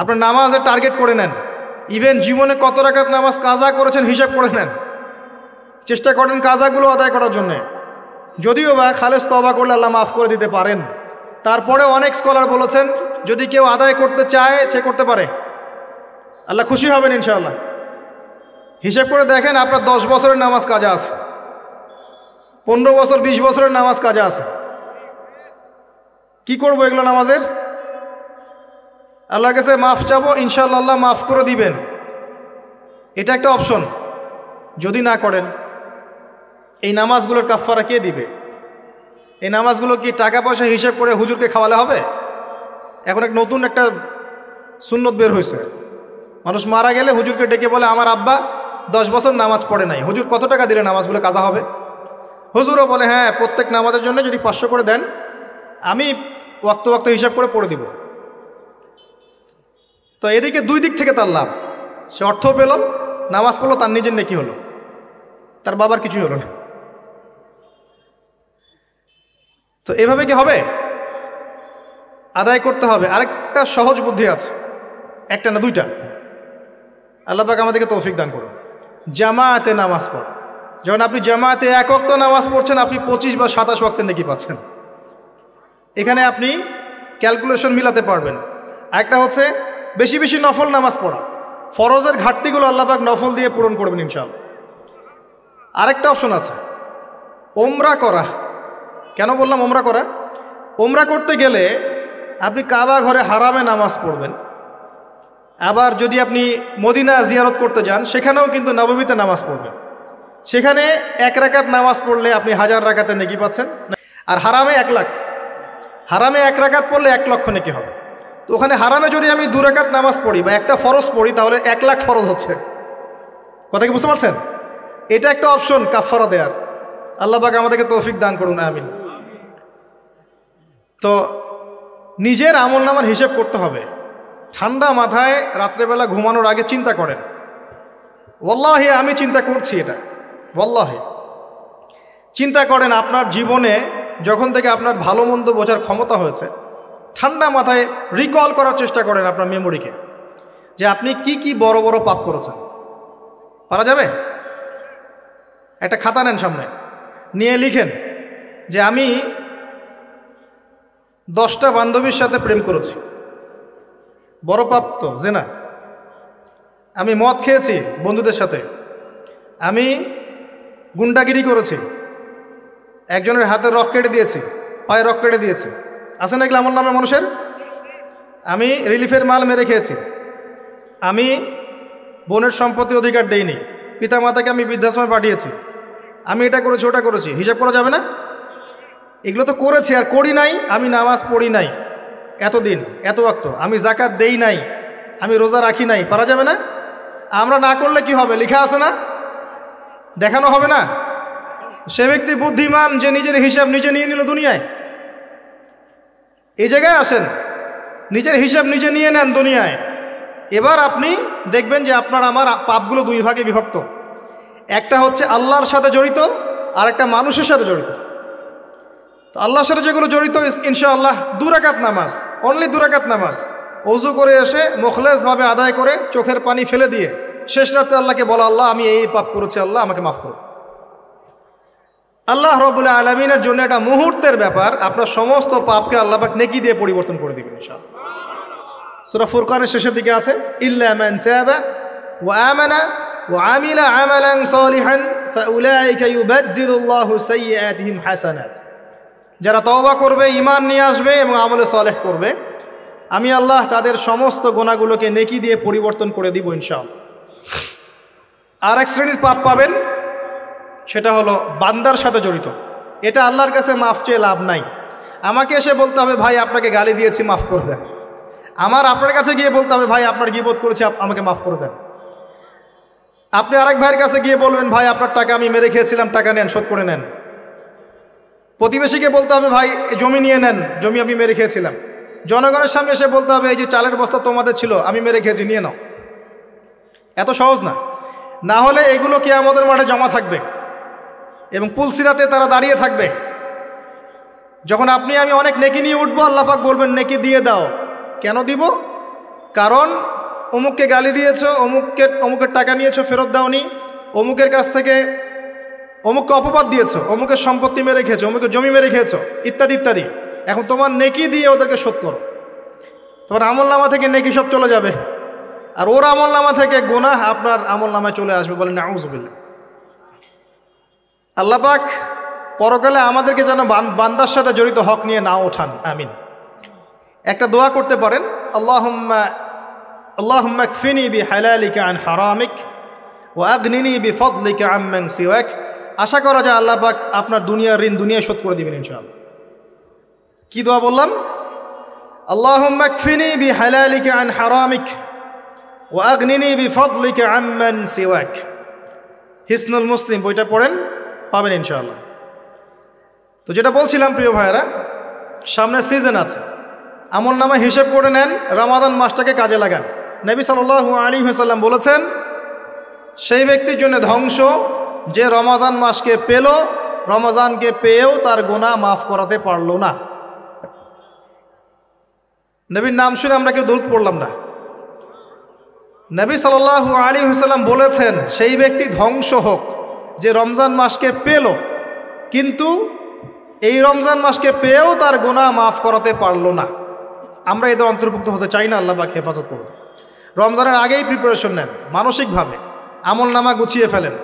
আপনার নামাজের টার্গেট করে নেন ইভেন জীবনে কত রাখাত নামাজ কাজা করেছেন হিসাব করে নেন চেষ্টা করেন কাজাগুলো আদায় করার জন্যে যদিও বা খালেজ তবা করলে আল্লাহ মাফ করে দিতে পারেন তারপরে অনেক স্কলার বলেছেন যদি কেউ আদায় করতে চায় সে করতে পারে আল্লাহ খুশি হবেন ইনশাআল্লাহ হিসেব করে দেখেন আপনার দশ বছরের নামাজ কাজে আছে পনেরো বছর ২০ বছরের নামাজ কাজে আছে কি করব এগুলো নামাজের আল্লাহর কাছে মাফ চাবো ইনশাআল্লাহ মাফ করে দিবেন এটা একটা অপশন যদি না করেন এই নামাজগুলোর কাফারা কে দিবে এই নামাজগুলো কি টাকা পয়সা হিসেব করে হুজুরকে খাওয়ালে হবে এখন এক নতুন একটা সুন্নত বের হয়েছে মানুষ মারা গেলে হুজুরকে ডেকে বলে আমার আব্বা দশ বছর নামাজ পড়ে নাই হুজুর কত টাকা দিলে নামাজগুলো কাজা হবে হুজুরও বলে হ্যাঁ প্রত্যেক নামাজের জন্য যদি পাঁচশো করে দেন আমি ওয়াক্ত ওয়াক্ত হিসাব করে পড়ে দিব তো এদিকে দুই দিক থেকে তার লাভ সে অর্থ পেল নামাজ পড়লো তার নিজের নেকি হলো তার বাবার কিছুই হলো না তো এভাবে কি হবে আদায় করতে হবে আরেকটা সহজ বুদ্ধি আছে একটা না দুইটা আল্লাহবাক আমাদেরকে তৌফিক দান করুন জামায়াতে নামাজ পড় যখন আপনি জামায়াতে এক অক্ত নামাজ পড়ছেন আপনি পঁচিশ বা সাতাশ অক্তের নাকি পাচ্ছেন এখানে আপনি ক্যালকুলেশন মিলাতে পারবেন একটা হচ্ছে বেশি বেশি নফল নামাজ পড়া ফরজের ঘাটতিগুলো আল্লাপাক নফল দিয়ে পূরণ করবেন ইনশাল আরেকটা অপশন আছে ওমরা করা কেন বললাম ওমরা করা ওমরা করতে গেলে আপনি কাবা ঘরে হারামে নামাজ পড়বেন আবার যদি আপনি মদিনা জিয়ারত করতে যান সেখানেও কিন্তু নবমীতে নামাজ পড়বেন সেখানে এক রাকাত নামাজ পড়লে আপনি হাজার রাকাতে নেকি পাচ্ছেন আর হারামে এক লাখ হারামে এক রাকাত পড়লে এক লক্ষ নেকি হবে তো ওখানে হারামে যদি আমি দু রাকাত নামাজ পড়ি বা একটা ফরজ পড়ি তাহলে এক লাখ ফরজ হচ্ছে কথা কি বুঝতে পারছেন এটা একটা অপশন কাফারা দেয়ার আল্লাহবাকে আমাদেরকে তৌফিক দান করুন আমিন তো নিজের আমল নামার হিসেব করতে হবে ঠান্ডা মাথায় রাত্রেবেলা ঘুমানোর আগে চিন্তা করেন ওল্লাহে আমি চিন্তা করছি এটা ওল্লাহে চিন্তা করেন আপনার জীবনে যখন থেকে আপনার ভালো মন্দ বোঝার ক্ষমতা হয়েছে ঠান্ডা মাথায় রিকল করার চেষ্টা করেন আপনার মেমোরিকে যে আপনি কি কি বড় বড় পাপ করেছেন পারা যাবে একটা খাতা নেন সামনে নিয়ে লিখেন যে আমি দশটা বান্ধবীর সাথে প্রেম করেছি বড় পাপ তো যে না আমি মদ খেয়েছি বন্ধুদের সাথে আমি গুন্ডাগিরি করেছি একজনের হাতে রক কেটে দিয়েছি পায়ে রক কেটে দিয়েছি আছে নাকি এগুলো আমার নামে মানুষের আমি রিলিফের মাল মেরে খেয়েছি আমি বোনের সম্পত্তি অধিকার দেইনি পিতা মাতাকে আমি বৃদ্ধাশ্রমে পাঠিয়েছি আমি এটা করেছি ওটা করেছি হিসাব করা যাবে না এগুলো তো করেছি আর করি নাই আমি নামাজ পড়ি নাই এতদিন এত অক্ত আমি জাকাত দেই নাই আমি রোজা রাখি নাই পারা যাবে না আমরা না করলে কি হবে লেখা আছে না দেখানো হবে না সে ব্যক্তি বুদ্ধিমান যে নিজের হিসাব নিজে নিয়ে নিল দুনিয়ায় এই জায়গায় আসেন নিজের হিসাব নিজে নিয়ে নেন দুনিয়ায় এবার আপনি দেখবেন যে আপনার আমার পাপগুলো দুই ভাগে বিভক্ত একটা হচ্ছে আল্লাহর সাথে জড়িত আর একটা মানুষের সাথে জড়িত তো আল্লাহর সাথে যেগুলো জড়িত ইনশা আল্লাহ দুরাকাত নামাজ অনলি দুরাকাত নামাজ অজু করে এসে মোখলেশভাবে আদায় করে চোখের পানি ফেলে দিয়ে শেষ রাতে আল্লাহকে বলা আল্লাহ আমি এই পাপ করেছি আল্লাহ আমাকে মাফ করো আল্লাহ রবুল্লাহ আলমিনের জন্য একটা মুহূর্তের ব্যাপার আপনার সমস্ত পাপকে আল্লাহ পাক নেকি দিয়ে পরিবর্তন করে দেবেন ইনশাল সুরা ফুরকানের শেষের দিকে আছে ইল্লা ও ও আমিলা যারা তওবা করবে ইমান নিয়ে আসবে এবং আমলে সলেহ করবে আমি আল্লাহ তাদের সমস্ত গোনাগুলোকে নেকি দিয়ে পরিবর্তন করে দিব ইনশাল আর এক শ্রেণীর পাপ পাবেন সেটা হলো বান্দার সাথে জড়িত এটা আল্লাহর কাছে মাফ চেয়ে লাভ নাই আমাকে এসে বলতে হবে ভাই আপনাকে গালি দিয়েছি মাফ করে দেন আমার আপনার কাছে গিয়ে বলতে হবে ভাই আপনার বোধ করেছি আমাকে মাফ করে দেন আপনি আরেক ভাইয়ের কাছে গিয়ে বলবেন ভাই আপনার টাকা আমি মেরে খেয়েছিলাম টাকা নেন শোধ করে নেন প্রতিবেশীকে বলতে হবে ভাই জমি নিয়ে নেন জমি আমি মেরে খেয়েছিলাম জনগণের সামনে এসে বলতে হবে এই যে চালের বস্তা তোমাদের ছিল আমি মেরে খেয়েছি নিয়ে নাও এত সহজ না না হলে এগুলো কে আমাদের মাঠে জমা থাকবে এবং পুলসিরাতে তারা দাঁড়িয়ে থাকবে যখন আপনি আমি অনেক নেকি নিয়ে উঠবো আল্লাপাক বলবেন নেকি দিয়ে দাও কেন দিব কারণ অমুককে গালি দিয়েছ অমুককে অমুকের টাকা নিয়েছ ফেরত দাওনি অমুকের কাছ থেকে অমুককে অপবাদ দিয়েছ অমুকের সম্পত্তি মেরে খেয়েছো অমুকে জমি মেরে খেয়েছো ইত্যাদি ইত্যাদি এখন তোমার নেকি দিয়ে ওদেরকে শোধ করো তোমার আমল নামা থেকে নেকি সব চলে যাবে আর ওর আমল নামা থেকে গোনা আপনার আমল নামায় চলে আসবে বলে নাউজবিল্লা আল্লাপাক পরকালে আমাদেরকে যেন বান্দার সাথে জড়িত হক নিয়ে না ওঠান আমিন একটা দোয়া করতে পারেন আল্লাহ আল্লাহ ফিনি বি হালালিকা আন হারামিক ও আগনিনি বি ফদলিকা আমি ওয়াক আশা করা যায় আল্লাহ পাক আপনার দুনিয়ার ঋণ দুনিয়ায় শোধ করে দেবেন ইনশাআল্লাহ কী দোয়া বললাম আল্লাহ বি হালালিক আন হারামিক ও আগ্নিনি বি ফদলিক আন সিওয়াক হিসনুল মুসলিম বইটা পড়েন পাবেন ইনশাআল্লাহ তো যেটা বলছিলাম প্রিয় ভাইয়েরা সামনে সিজন আছে আমল নামে হিসেব করে নেন রামাদান মাসটাকে কাজে লাগান নবী সাল আলী হাসাল্লাম বলেছেন সেই ব্যক্তির জন্য ধ্বংস যে রমাজান মাসকে পেল রমাজানকে পেয়েও তার গোনা মাফ করাতে পারল না নবীর নাম শুনে আমরা কেউ দূর পড়লাম না নবী সাল আলী হুসাল্লাম বলেছেন সেই ব্যক্তি ধ্বংস হোক যে রমজান মাসকে পেল কিন্তু এই রমজান মাসকে পেয়েও তার গোনা মাফ করাতে পারল না আমরা এদের অন্তর্ভুক্ত হতে চাই না আল্লাহবাকে হেফাজত করুন রমজানের আগেই প্রিপারেশন নেন মানসিকভাবে আমল নামা গুছিয়ে ফেলেন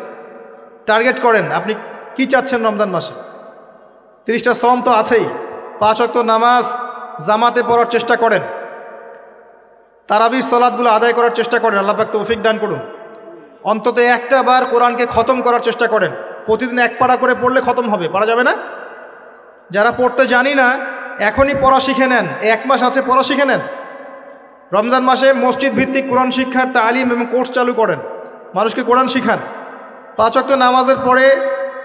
টার্গেট করেন আপনি কি চাচ্ছেন রমজান মাসে তিরিশটা শ্রম তো আছেই পাঁচ অক্ত নামাজ জামাতে পড়ার চেষ্টা করেন তারাবির সলাদগুলো আদায় করার চেষ্টা করেন আল্লাহবাক তৌফিক দান করুন অন্তত একটা বার কোরআনকে খতম করার চেষ্টা করেন প্রতিদিন এক পাড়া করে পড়লে খতম হবে পারা যাবে না যারা পড়তে জানি না এখনই পড়া শিখে নেন এক মাস আছে পড়া শিখে নেন রমজান মাসে মসজিদ ভিত্তিক কোরআন শিক্ষার তালিম এবং কোর্স চালু করেন মানুষকে কোরআন শিখান পাঁচ অক্ট নামাজের পরে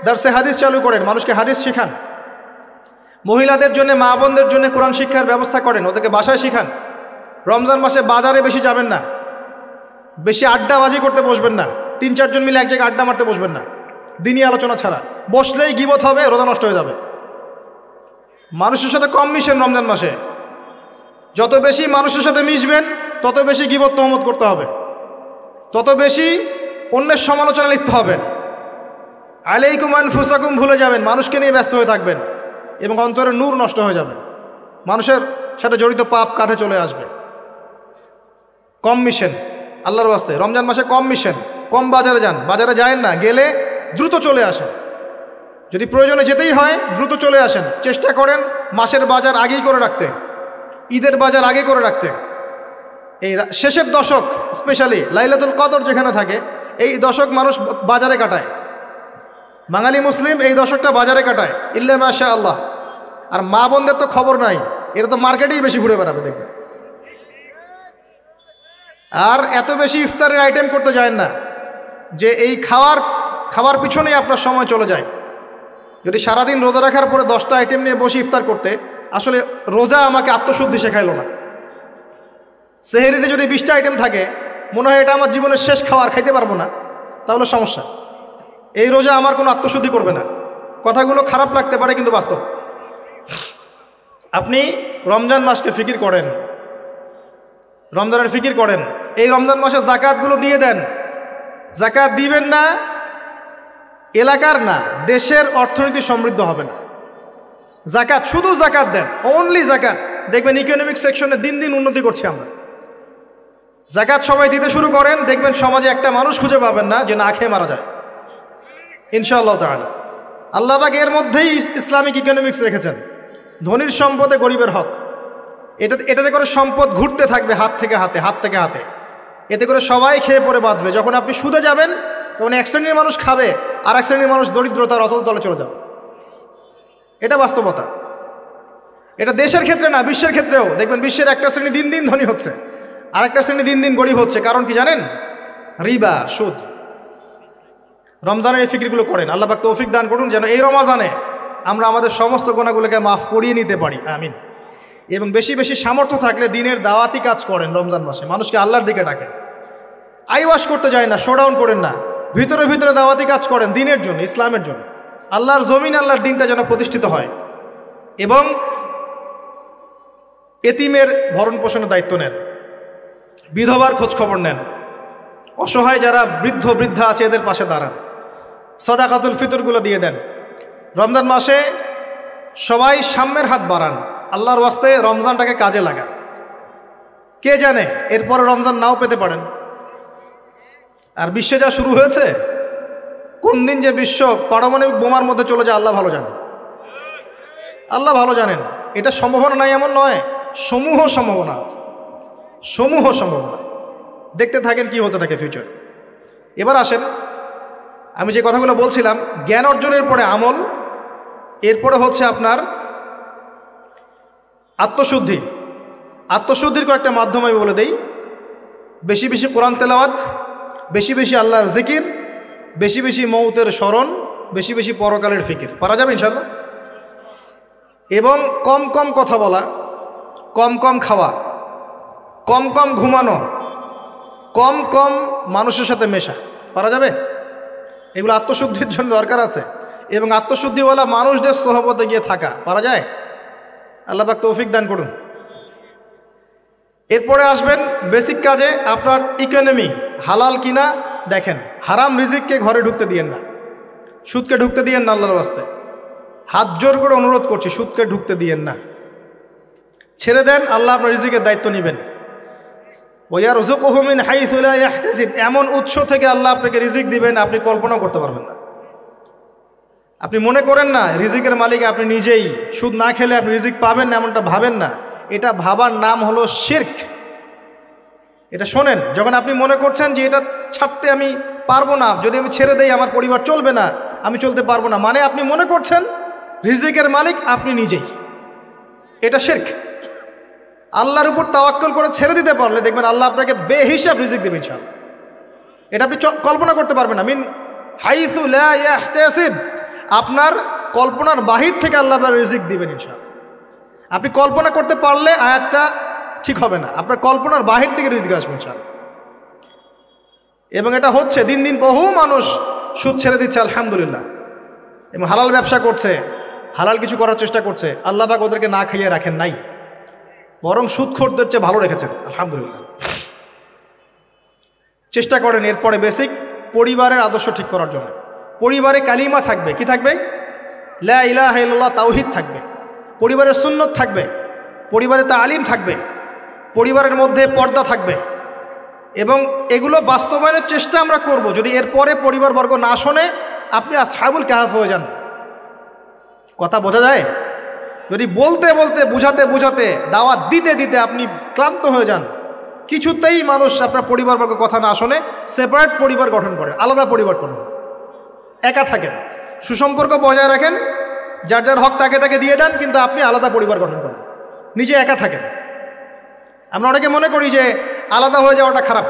দার্সে হাদিস চালু করেন মানুষকে হাদিস শেখান মহিলাদের জন্য মা বোনদের জন্য কোরআন শিক্ষার ব্যবস্থা করেন ওদেরকে বাসায় শিখান রমজান মাসে বাজারে বেশি যাবেন না বেশি আড্ডাবাজি করতে বসবেন না তিন চারজন মিলে এক জায়গায় আড্ডা মারতে বসবেন না দিনই আলোচনা ছাড়া বসলেই গিবত হবে রোজা নষ্ট হয়ে যাবে মানুষের সাথে কম মিশেন রমজান মাসে যত বেশি মানুষের সাথে মিশবেন তত বেশি গিবত তহমত করতে হবে তত বেশি অন্যের সমালোচনা লিখতে হবেন আলাইকুম ফুসাকুম ভুলে যাবেন মানুষকে নিয়ে ব্যস্ত হয়ে থাকবেন এবং অন্তরে নূর নষ্ট হয়ে যাবে মানুষের সাথে জড়িত পাপ কাঁধে চলে আসবে কম মিশেন আল্লাহর বাস্তে রমজান মাসে কম মিশেন কম বাজারে যান বাজারে যায়েন না গেলে দ্রুত চলে আসেন যদি প্রয়োজনে যেতেই হয় দ্রুত চলে আসেন চেষ্টা করেন মাসের বাজার আগেই করে রাখতে ঈদের বাজার আগে করে রাখতে এই শেষের দশক স্পেশালি লাইলাতুল কদর যেখানে থাকে এই দশক মানুষ বাজারে কাটায় বাঙালি মুসলিম এই দশকটা বাজারে কাটায় ইল্লা মাসা আল্লাহ আর মা বোনদের তো খবর নাই এরা তো মার্কেটেই বেশি ঘুরে বেড়াবে দেখবে আর এত বেশি ইফতারের আইটেম করতে যায় না যে এই খাওয়ার খাবার পিছনেই আপনার সময় চলে যায় যদি সারাদিন রোজা রাখার পরে দশটা আইটেম নিয়ে বসে ইফতার করতে আসলে রোজা আমাকে আত্মশুদ্ধি শেখাইল না সেহেরিতে যদি বিশটা আইটেম থাকে মনে হয় এটা আমার জীবনের শেষ খাওয়ার খাইতে পারবো না তাহলে সমস্যা এই রোজা আমার কোনো আত্মশুদ্ধি করবে না কথাগুলো খারাপ লাগতে পারে কিন্তু বাস্তব আপনি রমজান মাসকে ফিকির করেন রমজানের ফিকির করেন এই রমজান মাসে জাকাতগুলো দিয়ে দেন জাকাত দিবেন না এলাকার না দেশের অর্থনীতি সমৃদ্ধ হবে না জাকাত শুধু জাকাত দেন অনলি জাকাত দেখবেন ইকোনমিক সেকশনে দিন দিন উন্নতি করছি আমরা জাকাত সবাই দিতে শুরু করেন দেখবেন সমাজে একটা মানুষ খুঁজে পাবেন না যে না খেয়ে মারা যায় ইনশাআল্লাহ তাহলে আল্লাহবাগ এর মধ্যেই ইসলামিক ইকোনমিক্স রেখেছেন ধনির সম্পদে গরিবের হক এটা এটাতে করে সম্পদ ঘুরতে থাকবে হাত থেকে হাতে হাত থেকে হাতে এতে করে সবাই খেয়ে পরে বাঁচবে যখন আপনি সুদে যাবেন তখন এক শ্রেণীর মানুষ খাবে আর এক শ্রেণীর মানুষ দরিদ্রতার অতল তলে চলে যাবে এটা বাস্তবতা এটা দেশের ক্ষেত্রে না বিশ্বের ক্ষেত্রেও দেখবেন বিশ্বের একটা শ্রেণী দিন দিন ধনী হচ্ছে আরেকটা শ্রেণী দিন দিন গরিব হচ্ছে কারণ কি জানেন রিবা সুদ রমজানের এই ফিকিরগুলো করেন আল্লাহ আল্লাহবাক তৌফিক দান করুন যেন এই রমাজানে আমরা আমাদের সমস্ত গোনাগুলোকে মাফ করিয়ে নিতে পারি আমিন এবং বেশি বেশি সামর্থ্য থাকলে দিনের দাওয়াতি কাজ করেন রমজান মাসে মানুষকে আল্লাহর দিকে ডাকেন আই ওয়াশ করতে যায় না শোডাউন করেন না ভিতরে ভিতরে দাওয়াতি কাজ করেন দিনের জন্য ইসলামের জন্য আল্লাহর জমিন আল্লাহর দিনটা যেন প্রতিষ্ঠিত হয় এবং এতিমের ভরণ পোষণের দায়িত্ব নেন বিধবার খোঁজ খবর নেন অসহায় যারা বৃদ্ধ বৃদ্ধা আছে এদের পাশে দাঁড়ান সদাকাতুল ফিতরগুলো দিয়ে দেন রমজান মাসে সবাই সাম্যের হাত বাড়ান আল্লাহর ওয়াস্তে রমজানটাকে কাজে লাগান কে জানে এরপরে রমজান নাও পেতে পারেন আর বিশ্বে যা শুরু হয়েছে কোন দিন যে বিশ্ব পারমাণবিক বোমার মধ্যে চলে যায় আল্লাহ ভালো জানেন আল্লাহ ভালো জানেন এটা সম্ভাবনা নাই এমন নয় সমূহ সম্ভাবনা আছে সমূহ সম্ভাবনা দেখতে থাকেন কি হতে থাকে ফিউচার এবার আসেন আমি যে কথাগুলো বলছিলাম জ্ঞান অর্জনের পরে আমল এরপরে হচ্ছে আপনার আত্মশুদ্ধি আত্মশুদ্ধির কয়েকটা মাধ্যম আমি বলে দেই বেশি বেশি কোরআন তেলাওয়াত বেশি বেশি আল্লাহর জিকির বেশি বেশি মৌতের স্মরণ বেশি বেশি পরকালের ফিকির পারা যাবে ইনশাল্লাহ এবং কম কম কথা বলা কম কম খাওয়া কম কম ঘুমানো কম কম মানুষের সাথে মেশা পারা যাবে এগুলো আত্মশুদ্ধির জন্য দরকার আছে এবং আত্মশুদ্ধিওয়ালা মানুষদের সহপথে গিয়ে থাকা পারা যায় আল্লাহবাক তৌফিক দান করুন এরপরে আসবেন বেসিক কাজে আপনার ইকোনমি হালাল কিনা দেখেন হারাম রিজিককে ঘরে ঢুকতে দিয়েন না সুদকে ঢুকতে দিয়েন না আল্লাহর বাস্তে হাত জোর করে অনুরোধ করছি সুদকে ঢুকতে দিয়েন না ছেড়ে দেন আল্লাহ আপনার রিজিকের দায়িত্ব নেবেন এমন উৎস থেকে আল্লাহ আপনাকে রিজিক দিবেন আপনি কল্পনা করতে পারবেন না আপনি মনে করেন না রিজিকের মালিক আপনি নিজেই সুদ না খেলে আপনি রিজিক পাবেন না এমনটা ভাবেন না এটা ভাবার নাম হলো শির্ক এটা শোনেন যখন আপনি মনে করছেন যে এটা ছাড়তে আমি পারবো না যদি আমি ছেড়ে দেই আমার পরিবার চলবে না আমি চলতে পারবো না মানে আপনি মনে করছেন রিজিকের মালিক আপনি নিজেই এটা শেখ আল্লাহর উপর তাওয়াক্কল করে ছেড়ে দিতে পারলে দেখবেন আল্লাহ আপনাকে বেহিসাব রিজিক দেবে ইনশাল এটা আপনি কল্পনা করতে পারবেন না মিন হাইসুলাহতেসিব আপনার কল্পনার বাহির থেকে আল্লাহ আপনার রিজিক দিবেন ইনশাল আপনি কল্পনা করতে পারলে আয়াতটা ঠিক হবে না আপনার কল্পনার বাহির থেকে রিজিক আসবে ইনশাল এবং এটা হচ্ছে দিন দিন বহু মানুষ সুদ ছেড়ে দিচ্ছে আলহামদুলিল্লাহ এবং হালাল ব্যবসা করছে হালাল কিছু করার চেষ্টা করছে আল্লাহবাক ওদেরকে না খাইয়ে রাখেন নাই বরং সুদখোরদের চেয়ে ভালো রেখেছেন আলহামদুলিল্লাহ চেষ্টা করেন এরপরে বেসিক পরিবারের আদর্শ ঠিক করার জন্য পরিবারে কালিমা থাকবে কি থাকবে লা তাওহিদ থাকবে পরিবারের সুন্নত থাকবে পরিবারে তা আলিম থাকবে পরিবারের মধ্যে পর্দা থাকবে এবং এগুলো বাস্তবায়নের চেষ্টা আমরা করব যদি এরপরে পরিবারবর্গ না শোনে আপনি সাবুল কাহাফ হয়ে যান কথা বোঝা যায় যদি বলতে বলতে বুঝাতে বুঝাতে দাওয়াত দিতে দিতে আপনি ক্লান্ত হয়ে যান কিছুতেই মানুষ আপনার পরিবারবর্গ কথা না শোনে সেপারেট পরিবার গঠন করেন আলাদা পরিবার করেন একা থাকেন সুসম্পর্ক বজায় রাখেন যার যার হক তাকে তাকে দিয়ে দেন কিন্তু আপনি আলাদা পরিবার গঠন করেন নিজে একা থাকেন আমরা অনেকে মনে করি যে আলাদা হয়ে যাওয়াটা খারাপ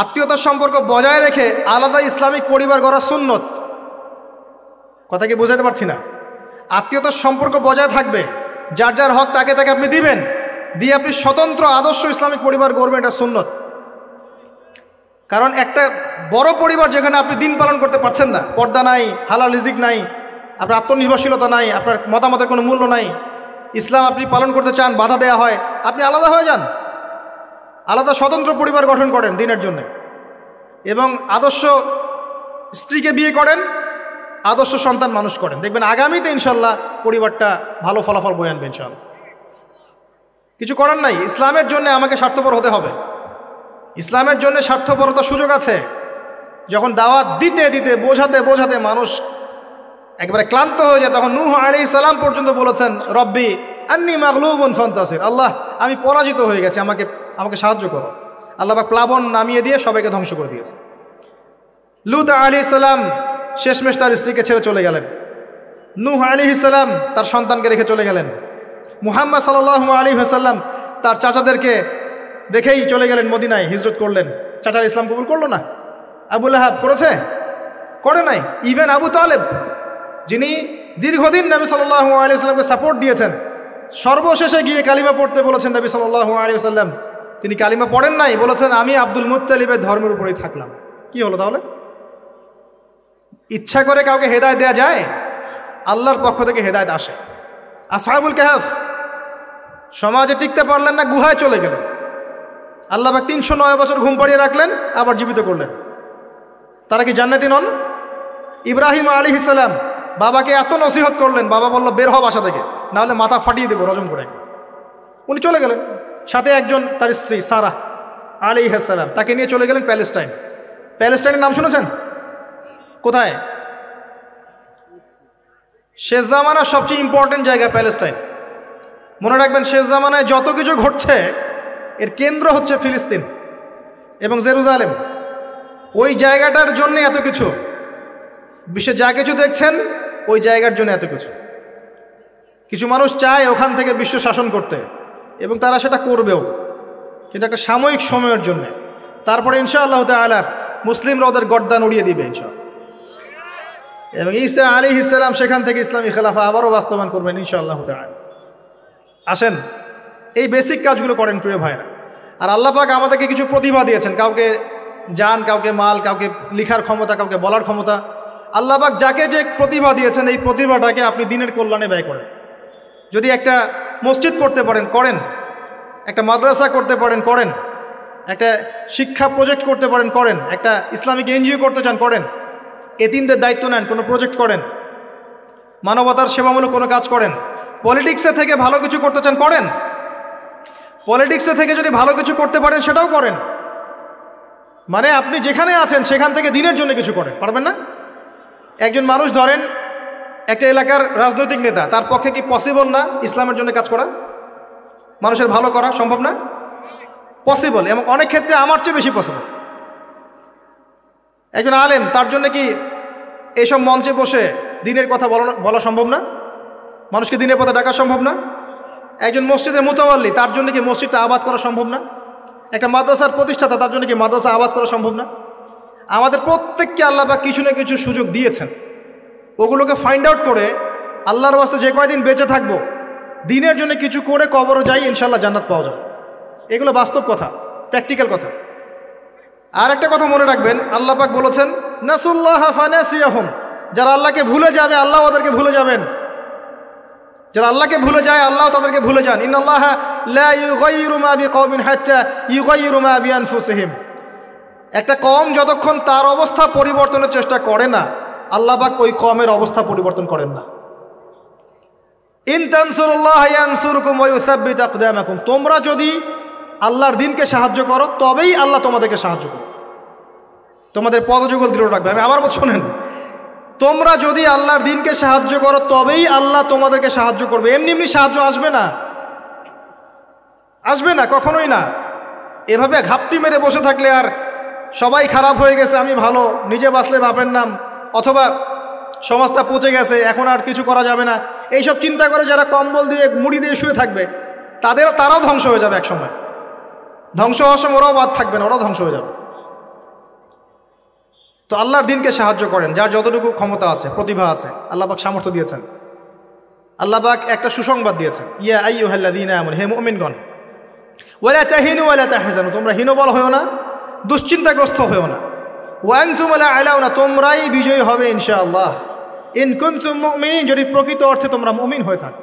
আত্মীয়তার সম্পর্ক বজায় রেখে আলাদা ইসলামিক পরিবার গড়া সুন্নত কথা কি বোঝাতে পারছি না আত্মীয়তার সম্পর্ক বজায় থাকবে যার যার হক তাকে তাকে আপনি দিবেন দিয়ে আপনি স্বতন্ত্র আদর্শ ইসলামিক পরিবার গড়বেন এটা সুন্নত কারণ একটা বড় পরিবার যেখানে আপনি দিন পালন করতে পারছেন না পর্দা নাই হালাল রিজিক নাই আপনার আত্মনির্ভরশীলতা নাই আপনার মতামতের কোনো মূল্য নাই ইসলাম আপনি পালন করতে চান বাধা দেয়া হয় আপনি আলাদা হয়ে যান আলাদা স্বতন্ত্র পরিবার গঠন করেন দিনের জন্য এবং আদর্শ স্ত্রীকে বিয়ে করেন আদর্শ সন্তান মানুষ করেন দেখবেন আগামীতে ইনশাল্লাহ পরিবারটা ভালো ফলাফল বয়ে আনবে ইনশাল্লাহ কিছু করার নাই ইসলামের জন্য আমাকে স্বার্থপর হতে হবে ইসলামের জন্য স্বার্থপরতার সুযোগ আছে যখন দাওয়াত দিতে দিতে বোঝাতে বোঝাতে মানুষ একবারে ক্লান্ত হয়ে যায় তখন নুহ আলি সালাম পর্যন্ত বলেছেন রব্বি আন্নি মাগলুবন ফন্তাসির আল্লাহ আমি পরাজিত হয়ে গেছি আমাকে আমাকে সাহায্য করো আল্লাহ প্লাবন নামিয়ে দিয়ে সবাইকে ধ্বংস করে দিয়েছে লুত আলি সালাম শেষমেশ তার স্ত্রীকে ছেড়ে চলে গেলেন নুহ আলী ইসাল্লাম তার সন্তানকে রেখে চলে গেলেন মুহাম্মদ সাল্লাহ আলী হাসাল্লাম তার চাচাদেরকে রেখেই চলে গেলেন মদিনায় হিজরত করলেন চাচার ইসলাম কবুল করলো না আবুল আহাব করেছে করে নাই ইভেন আবু তালেব যিনি দীর্ঘদিন নবী সাল্লাহ আলী সাল্লামকে সাপোর্ট দিয়েছেন সর্বশেষে গিয়ে কালিমা পড়তে বলেছেন নবী সাল্লাহ আলী সাল্লাম তিনি কালিমা পড়েন নাই বলেছেন আমি আব্দুল মুতালিবের ধর্মের উপরেই থাকলাম কি হলো তাহলে ইচ্ছা করে কাউকে হেদায় দেয়া যায় আল্লাহর পক্ষ থেকে হেদায়ত আসে আসহাবুল কাহাফ সমাজে টিকতে পারলেন না গুহায় চলে গেলেন আল্লাহ বা তিনশো নয় বছর ঘুম পাড়িয়ে রাখলেন আবার জীবিত করলেন তারা কি জান্নাতি নন ইব্রাহিম আলী ইসালাম বাবাকে এত নসিহত করলেন বাবা বলল বের হও বাসা থেকে নাহলে মাথা ফাটিয়ে দেবো রজম করে একবার উনি চলে গেলেন সাথে একজন তার স্ত্রী সারা আলী হাসালাম তাকে নিয়ে চলে গেলেন প্যালেস্টাইন প্যালেস্টাইনের নাম শুনেছেন কোথায় শেষ জামানার সবচেয়ে ইম্পর্টেন্ট জায়গা প্যালেস্টাইন মনে রাখবেন শেষ জামানায় যত কিছু ঘটছে এর কেন্দ্র হচ্ছে ফিলিস্তিন এবং জেরুজালেম ওই জায়গাটার জন্য এত কিছু বিশ্বে যা কিছু দেখছেন ওই জায়গার জন্য এত কিছু কিছু মানুষ চায় ওখান থেকে বিশ্ব শাসন করতে এবং তারা সেটা করবেও কিন্তু একটা সাময়িক সময়ের জন্য তারপরে ইনশাআল্লাহ তালা মুসলিমরা ওদের গর্দান উড়িয়ে দিবে ইনশাআল্লাহ এবং ঈসা আলী ইসলাম সেখান থেকে ইসলামী খেলাফা আবারও বাস্তবায়ন করবেন ইনশাআল্লাহ তাল আসেন এই বেসিক কাজগুলো করেন প্রিয় ভাইরা আর আল্লাহ পাক আমাদেরকে কিছু প্রতিভা দিয়েছেন কাউকে যান কাউকে মাল কাউকে লিখার ক্ষমতা কাউকে বলার ক্ষমতা আল্লাহ পাক যাকে যে প্রতিভা দিয়েছেন এই প্রতিভাটাকে আপনি দিনের কল্যাণে ব্যয় করেন যদি একটা মসজিদ করতে পারেন করেন একটা মাদ্রাসা করতে পারেন করেন একটা শিক্ষা প্রজেক্ট করতে পারেন করেন একটা ইসলামিক এনজিও করতে চান করেন এতিমদের দায়িত্ব নেন কোনো প্রজেক্ট করেন মানবতার সেবামূলক কোনো কাজ করেন পলিটিক্সে থেকে ভালো কিছু করতে চান করেন পলিটিক্সে থেকে যদি ভালো কিছু করতে পারেন সেটাও করেন মানে আপনি যেখানে আছেন সেখান থেকে দিনের জন্য কিছু করেন পারবেন না একজন মানুষ ধরেন একটা এলাকার রাজনৈতিক নেতা তার পক্ষে কি পসিবল না ইসলামের জন্য কাজ করা মানুষের ভালো করা সম্ভব না পসিবল এবং অনেক ক্ষেত্রে আমার চেয়ে বেশি পসিবল একজন আলেম তার জন্য কি এইসব মঞ্চে বসে দিনের কথা বলা সম্ভব না মানুষকে দিনের পথে ডাকা সম্ভব না একজন মসজিদের মোতাবাল্লি তার জন্য কি মসজিদটা আবাদ করা সম্ভব না একটা মাদ্রাসার প্রতিষ্ঠাতা তার জন্য কি মাদ্রাসা আবাদ করা সম্ভব না আমাদের প্রত্যেককে আল্লাহ বা কিছু না কিছু সুযোগ দিয়েছেন ওগুলোকে ফাইন্ড আউট করে আল্লাহর ওয়াসে যে কয়দিন বেঁচে থাকবো দিনের জন্য কিছু করে কবরও যাই ইনশাল্লাহ জান্নাত পাওয়া যাবে এগুলো বাস্তব কথা প্র্যাকটিক্যাল কথা আর একটা কথা মনে রাখবেন আল্লাপাক বলেছেন নাসুল্লাহ ফানাসিয়াহম যারা আল্লাহকে ভুলে যাবে আল্লাহ ওদেরকে ভুলে যাবেন যারা আল্লাহকে ভুলে যায় আল্লাহ তাদেরকে ভুলে যান ইন ইন্নআল্লাহ ফুসহিম একটা কম যতক্ষণ তার অবস্থা পরিবর্তনের চেষ্টা করে না বা ওই কমের অবস্থা পরিবর্তন করেন না তোমরা যদি আল্লাহর দিনকে সাহায্য করো তবেই আল্লাহ তোমাদেরকে সাহায্য করো তোমাদের পদযুগল দৃঢ় রাখবে আমি আবার শোনেন তোমরা যদি আল্লাহর দিনকে সাহায্য করো তবেই আল্লাহ তোমাদেরকে সাহায্য করবে এমনি এমনি সাহায্য আসবে না আসবে না কখনোই না এভাবে ঘাপটি মেরে বসে থাকলে আর সবাই খারাপ হয়ে গেছে আমি ভালো নিজে বাঁচলে বাপের নাম অথবা সমাজটা পচে গেছে এখন আর কিছু করা যাবে না এইসব চিন্তা করে যারা কম্বল দিয়ে মুড়ি দিয়ে শুয়ে থাকবে তাদের তারাও ধ্বংস হয়ে যাবে একসময় ধ্বংস হওয়ার সময় ওরাও বাদ থাকবে না ওরাও ধ্বংস হয়ে যাবে তো আল্লাহর দিনকে সাহায্য করেন যার যতটুকু ক্ষমতা আছে প্রতিভা আছে আল্লাহবাক সামর্থ্য দিয়েছেন আল্লাহবাক একটা সুসংবাদ দিয়েছেন ইয়া আইহ্লাদিন আমন হে মোমিনগণ ওয়ালা চাহিনু ওয়ালা তাহজানু তোমরা হীনবল হয়েও না দুশ্চিন্তাগ্রস্ত হয়েও না ওয়াংতুমলা আলাও না তোমরাই বিজয়ী হবে ইনশাআল্লাহ ইনকুন চুমিন যদি প্রকৃত অর্থে তোমরা মুমিন হয়ে থাকো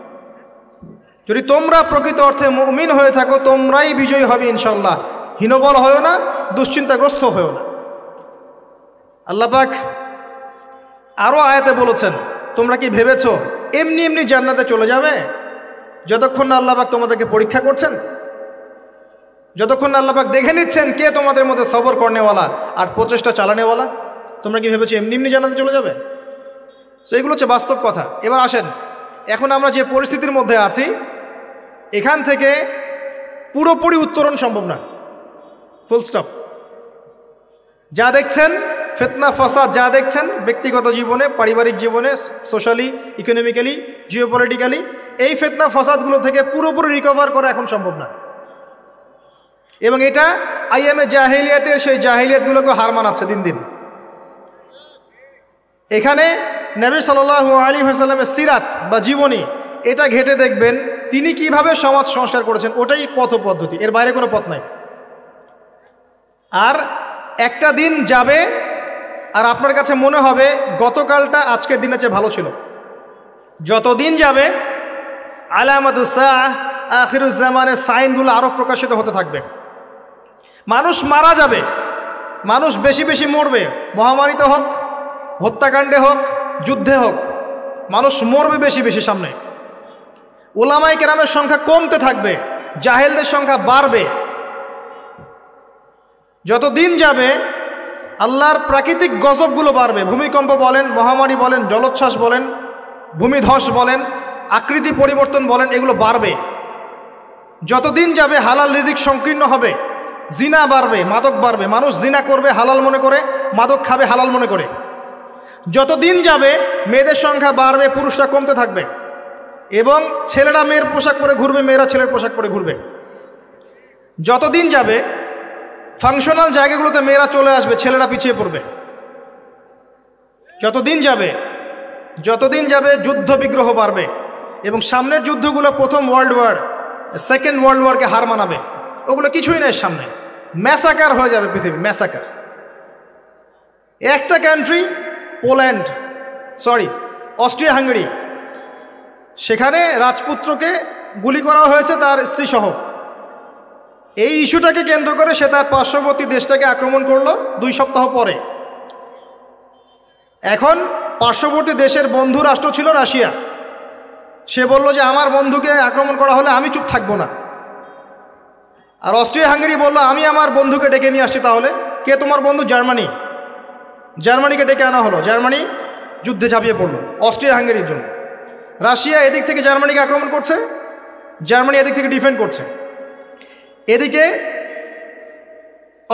যদি তোমরা প্রকৃত অর্থে মুমিন হয়ে থাকো তোমরাই বিজয়ী হবে ইনশাল্লাহ হীনবল হয়েও না দুশ্চিন্তাগ্রস্ত হয়েও না আল্লাপাক আরও আয়াতে বলেছেন তোমরা কি ভেবেছ এমনি এমনি জান্নাতে চলে যাবে যতক্ষণ না তোমাদেরকে পরীক্ষা করছেন যতক্ষণ না আল্লাহবাক দেখে নিচ্ছেন কে তোমাদের মধ্যে সবর করনেওয়ালা আর প্রচেষ্টা চালানেওয়ালা তোমরা কি ভেবেছো এমনি এমনি জানাতে চলে যাবে সেইগুলো এগুলো হচ্ছে বাস্তব কথা এবার আসেন এখন আমরা যে পরিস্থিতির মধ্যে আছি এখান থেকে পুরোপুরি উত্তরণ সম্ভব না ফুল স্টপ যা দেখছেন ফেতনা ফসাদ যা দেখছেন ব্যক্তিগত জীবনে পারিবারিক জীবনে সোশ্যালি ইকোনমিক্যালি জিওপলিটিক্যালি এই ফেতনা ফসাদগুলো থেকে পুরোপুরি রিকভার করা এখন সম্ভব না এবং এটা আইএমএ জাহেলিয়াতের সেই জাহিলিয়াতগুলোকে হার মানাচ্ছে দিন দিন এখানে নবী সাল আলী হাসাল্লামের সিরাত বা জীবনী এটা ঘেটে দেখবেন তিনি কিভাবে সমাজ সংস্কার করেছেন ওটাই পথ পদ্ধতি এর বাইরে কোনো পথ নাই আর একটা দিন যাবে আর আপনার কাছে মনে হবে গতকালটা আজকের দিনের চেয়ে ভালো ছিল যতদিন যাবে আলামাদুসাহ আখিরুজ্জামানের সাইনগুলো আরও প্রকাশিত হতে থাকবে মানুষ মারা যাবে মানুষ বেশি বেশি মরবে মহামারীতে হোক হত্যাকাণ্ডে হোক যুদ্ধে হোক মানুষ মরবে বেশি বেশি সামনে ওলামাই কেরামের সংখ্যা কমতে থাকবে জাহেলদের সংখ্যা বাড়বে যত দিন যাবে আল্লাহর প্রাকৃতিক গজবগুলো বাড়বে ভূমিকম্প বলেন মহামারী বলেন জলোচ্ছ্বাস বলেন ভূমিধস বলেন আকৃতি পরিবর্তন বলেন এগুলো বাড়বে যতদিন যাবে হালাল রিজিক সংকীর্ণ হবে জিনা বাড়বে মাদক বাড়বে মানুষ জিনা করবে হালাল মনে করে মাদক খাবে হালাল মনে করে যতদিন যাবে মেয়েদের সংখ্যা বাড়বে পুরুষরা কমতে থাকবে এবং ছেলেরা মেয়ের পোশাক পরে ঘুরবে মেয়েরা ছেলের পোশাক পরে ঘুরবে যতদিন যাবে ফাংশনাল জায়গাগুলোতে মেয়েরা চলে আসবে ছেলেরা পিছিয়ে পড়বে যতদিন যাবে যতদিন যাবে যুদ্ধ বিগ্রহ বাড়বে এবং সামনের যুদ্ধগুলো প্রথম ওয়ার্ল্ড ওয়ার সেকেন্ড ওয়ার্ল্ড ওয়ারকে হার মানাবে ওগুলো কিছুই নেই সামনে ম্যাসাকার হয়ে যাবে পৃথিবী ম্যাসাকার একটা country Poland sorry Austria Hungary সেখানে রাজপুত্রকে গুলি করা হয়েছে তার স্ত্রীসহ এই ইস্যুটাকে কেন্দ্র করে সে তার পার্শ্ববর্তী দেশটাকে আক্রমণ করলো দুই সপ্তাহ পরে এখন পার্শ্ববর্তী দেশের বন্ধু রাষ্ট্র ছিল রাশিয়া সে বলল যে আমার বন্ধুকে আক্রমণ করা হলে আমি চুপ থাকবো না আর অস্ট্রিয়া হাঙ্গেরি বলল আমি আমার বন্ধুকে ডেকে নিয়ে আসছি তাহলে কে তোমার বন্ধু জার্মানি জার্মানিকে ডেকে আনা হলো জার্মানি যুদ্ধে ঝাঁপিয়ে পড়লো অস্ট্রিয়া হাঙ্গেরির জন্য রাশিয়া এদিক থেকে জার্মানিকে আক্রমণ করছে জার্মানি এদিক থেকে ডিফেন্ড করছে এদিকে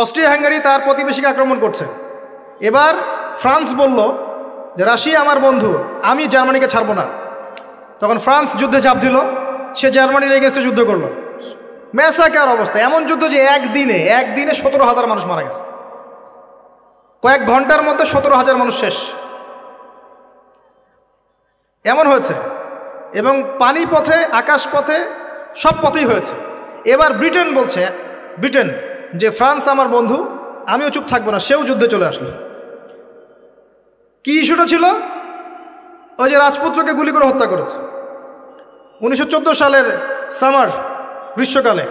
অস্ট্রিয়া হাঙ্গারি তার প্রতিবেশীকে আক্রমণ করছে এবার ফ্রান্স বলল যে রাশিয়া আমার বন্ধু আমি জার্মানিকে ছাড়ব না তখন ফ্রান্স যুদ্ধে চাপ দিল সে জার্মানির এগেনস্টে যুদ্ধ করলো ম্যাসাকার অবস্থা এমন যুদ্ধ যে একদিনে একদিনে সতেরো হাজার মানুষ মারা গেছে কয়েক ঘন্টার মধ্যে সতেরো হাজার মানুষ শেষ এমন হয়েছে এবং পানি পথে আকাশ পথে সব পথেই হয়েছে এবার ব্রিটেন বলছে ব্রিটেন যে ফ্রান্স আমার বন্ধু আমিও চুপ থাকবো না সেও যুদ্ধে চলে আসলো কি ইস্যুটা ছিল ওই যে রাজপুত্রকে গুলি করে হত্যা করেছে উনিশশো সালের সামার গ্রীষ্মকালে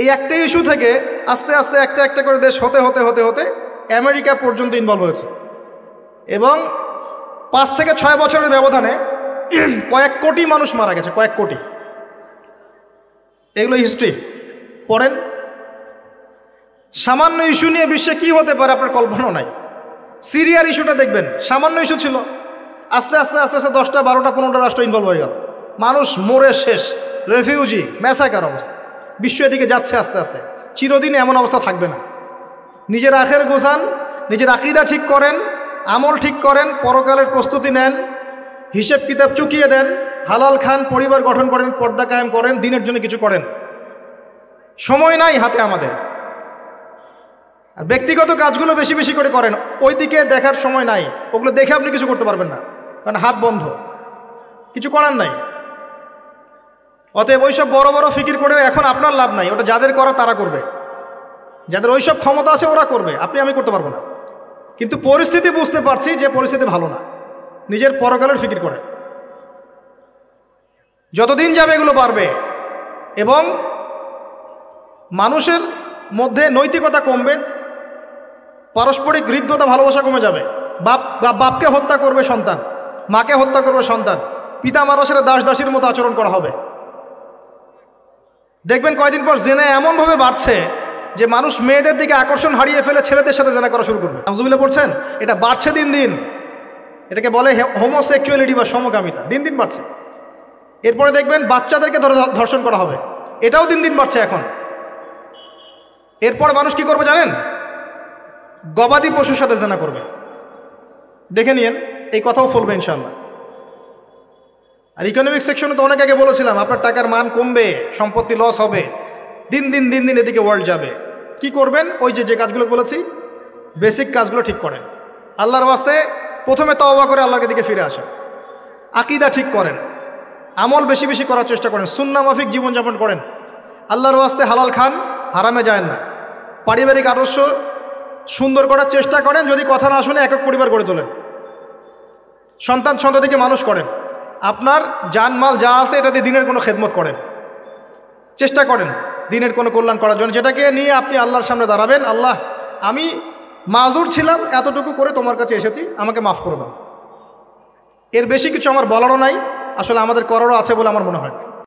এই একটা ইস্যু থেকে আস্তে আস্তে একটা একটা করে দেশ হতে হতে হতে হতে আমেরিকা পর্যন্ত ইনভলভ হয়েছে এবং পাঁচ থেকে ছয় বছরের ব্যবধানে কয়েক কোটি মানুষ মারা গেছে কয়েক কোটি এগুলো হিস্ট্রি পড়েন সামান্য ইস্যু নিয়ে বিশ্বে কি হতে পারে আপনার কল্পনা নাই সিরিয়ার ইস্যুটা দেখবেন সামান্য ইস্যু ছিল আস্তে আস্তে আস্তে আস্তে দশটা বারোটা পনেরোটা রাষ্ট্র ইনভলভ হয়ে গেল মানুষ মোড়ে শেষ রেফিউজি মেসাকার অবস্থা বিশ্ব এদিকে যাচ্ছে আস্তে আস্তে চিরদিন এমন অবস্থা থাকবে না নিজের আখের গোছান নিজের আকিদা ঠিক করেন আমল ঠিক করেন পরকালের প্রস্তুতি নেন হিসেব কিতাব চুকিয়ে দেন হালাল খান পরিবার গঠন করেন পর্দা কায়েম করেন দিনের জন্য কিছু করেন সময় নাই হাতে আমাদের আর ব্যক্তিগত কাজগুলো বেশি বেশি করে করেন ওই দিকে দেখার সময় নাই ওগুলো দেখে আপনি কিছু করতে পারবেন না কারণ হাত বন্ধ কিছু করার নাই অতএব ওইসব বড় বড় ফিকির করে এখন আপনার লাভ নাই ওটা যাদের করা তারা করবে যাদের ওইসব ক্ষমতা আছে ওরা করবে আপনি আমি করতে পারবো না কিন্তু পরিস্থিতি বুঝতে পারছি যে পরিস্থিতি ভালো না নিজের পরকালের ফিকির করে যতদিন যাবে এগুলো বাড়বে এবং মানুষের মধ্যে নৈতিকতা কমবে পারস্পরিক হৃদ্যতা ভালোবাসা কমে যাবে বাপ বাপকে হত্যা করবে সন্তান মাকে হত্যা করবে সন্তান পিতা মানুষের দাস দাসীর মতো আচরণ করা হবে দেখবেন কয়দিন পর জেনে এমনভাবে বাড়ছে যে মানুষ মেয়েদের দিকে আকর্ষণ হারিয়ে ফেলে ছেলেদের সাথে জেনা করা শুরু করবে আমজুবিল্লা পড়ছেন এটা বাড়ছে দিন দিন এটাকে বলে হোমোসেক্সুয়ালিটি বা সমকামিতা দিন দিন বাড়ছে এরপরে দেখবেন বাচ্চাদেরকে ধর্ষণ করা হবে এটাও দিন দিন বাড়ছে এখন এরপর মানুষ কি করবে জানেন গবাদি পশুর সাথে জেনা করবে দেখে নিন এই কথাও ফলবে ইনশাল্লাহ আর ইকোনমিক সেকশনে তো অনেক আগে বলেছিলাম আপনার টাকার মান কমবে সম্পত্তি লস হবে দিন দিন দিন দিন এদিকে ওয়ার্ল্ড যাবে কি করবেন ওই যে যে কাজগুলো বলেছি বেসিক কাজগুলো ঠিক করেন আল্লাহর ওয়াস্তে প্রথমে তওবা করে আল্লাহকে দিকে ফিরে আসেন আকিদা ঠিক করেন আমল বেশি বেশি করার চেষ্টা করেন সুন্নামাফিক জীবনযাপন করেন আল্লাহর ওয়াস্তে হালাল খান হারামে যায় না পারিবারিক আদর্শ সুন্দর করার চেষ্টা করেন যদি কথা না শুনে একক পরিবার গড়ে তোলেন সন্তান সন্ততিকে মানুষ করেন আপনার যানমাল যা আছে এটা দিয়ে দিনের কোনো খেদমত করেন চেষ্টা করেন দিনের কোনো কল্যাণ করার জন্য যেটাকে নিয়ে আপনি আল্লাহর সামনে দাঁড়াবেন আল্লাহ আমি মাজুর ছিলাম এতটুকু করে তোমার কাছে এসেছি আমাকে মাফ করে দাও এর বেশি কিছু আমার বলারও নাই আসলে আমাদের করারও আছে বলে আমার মনে হয়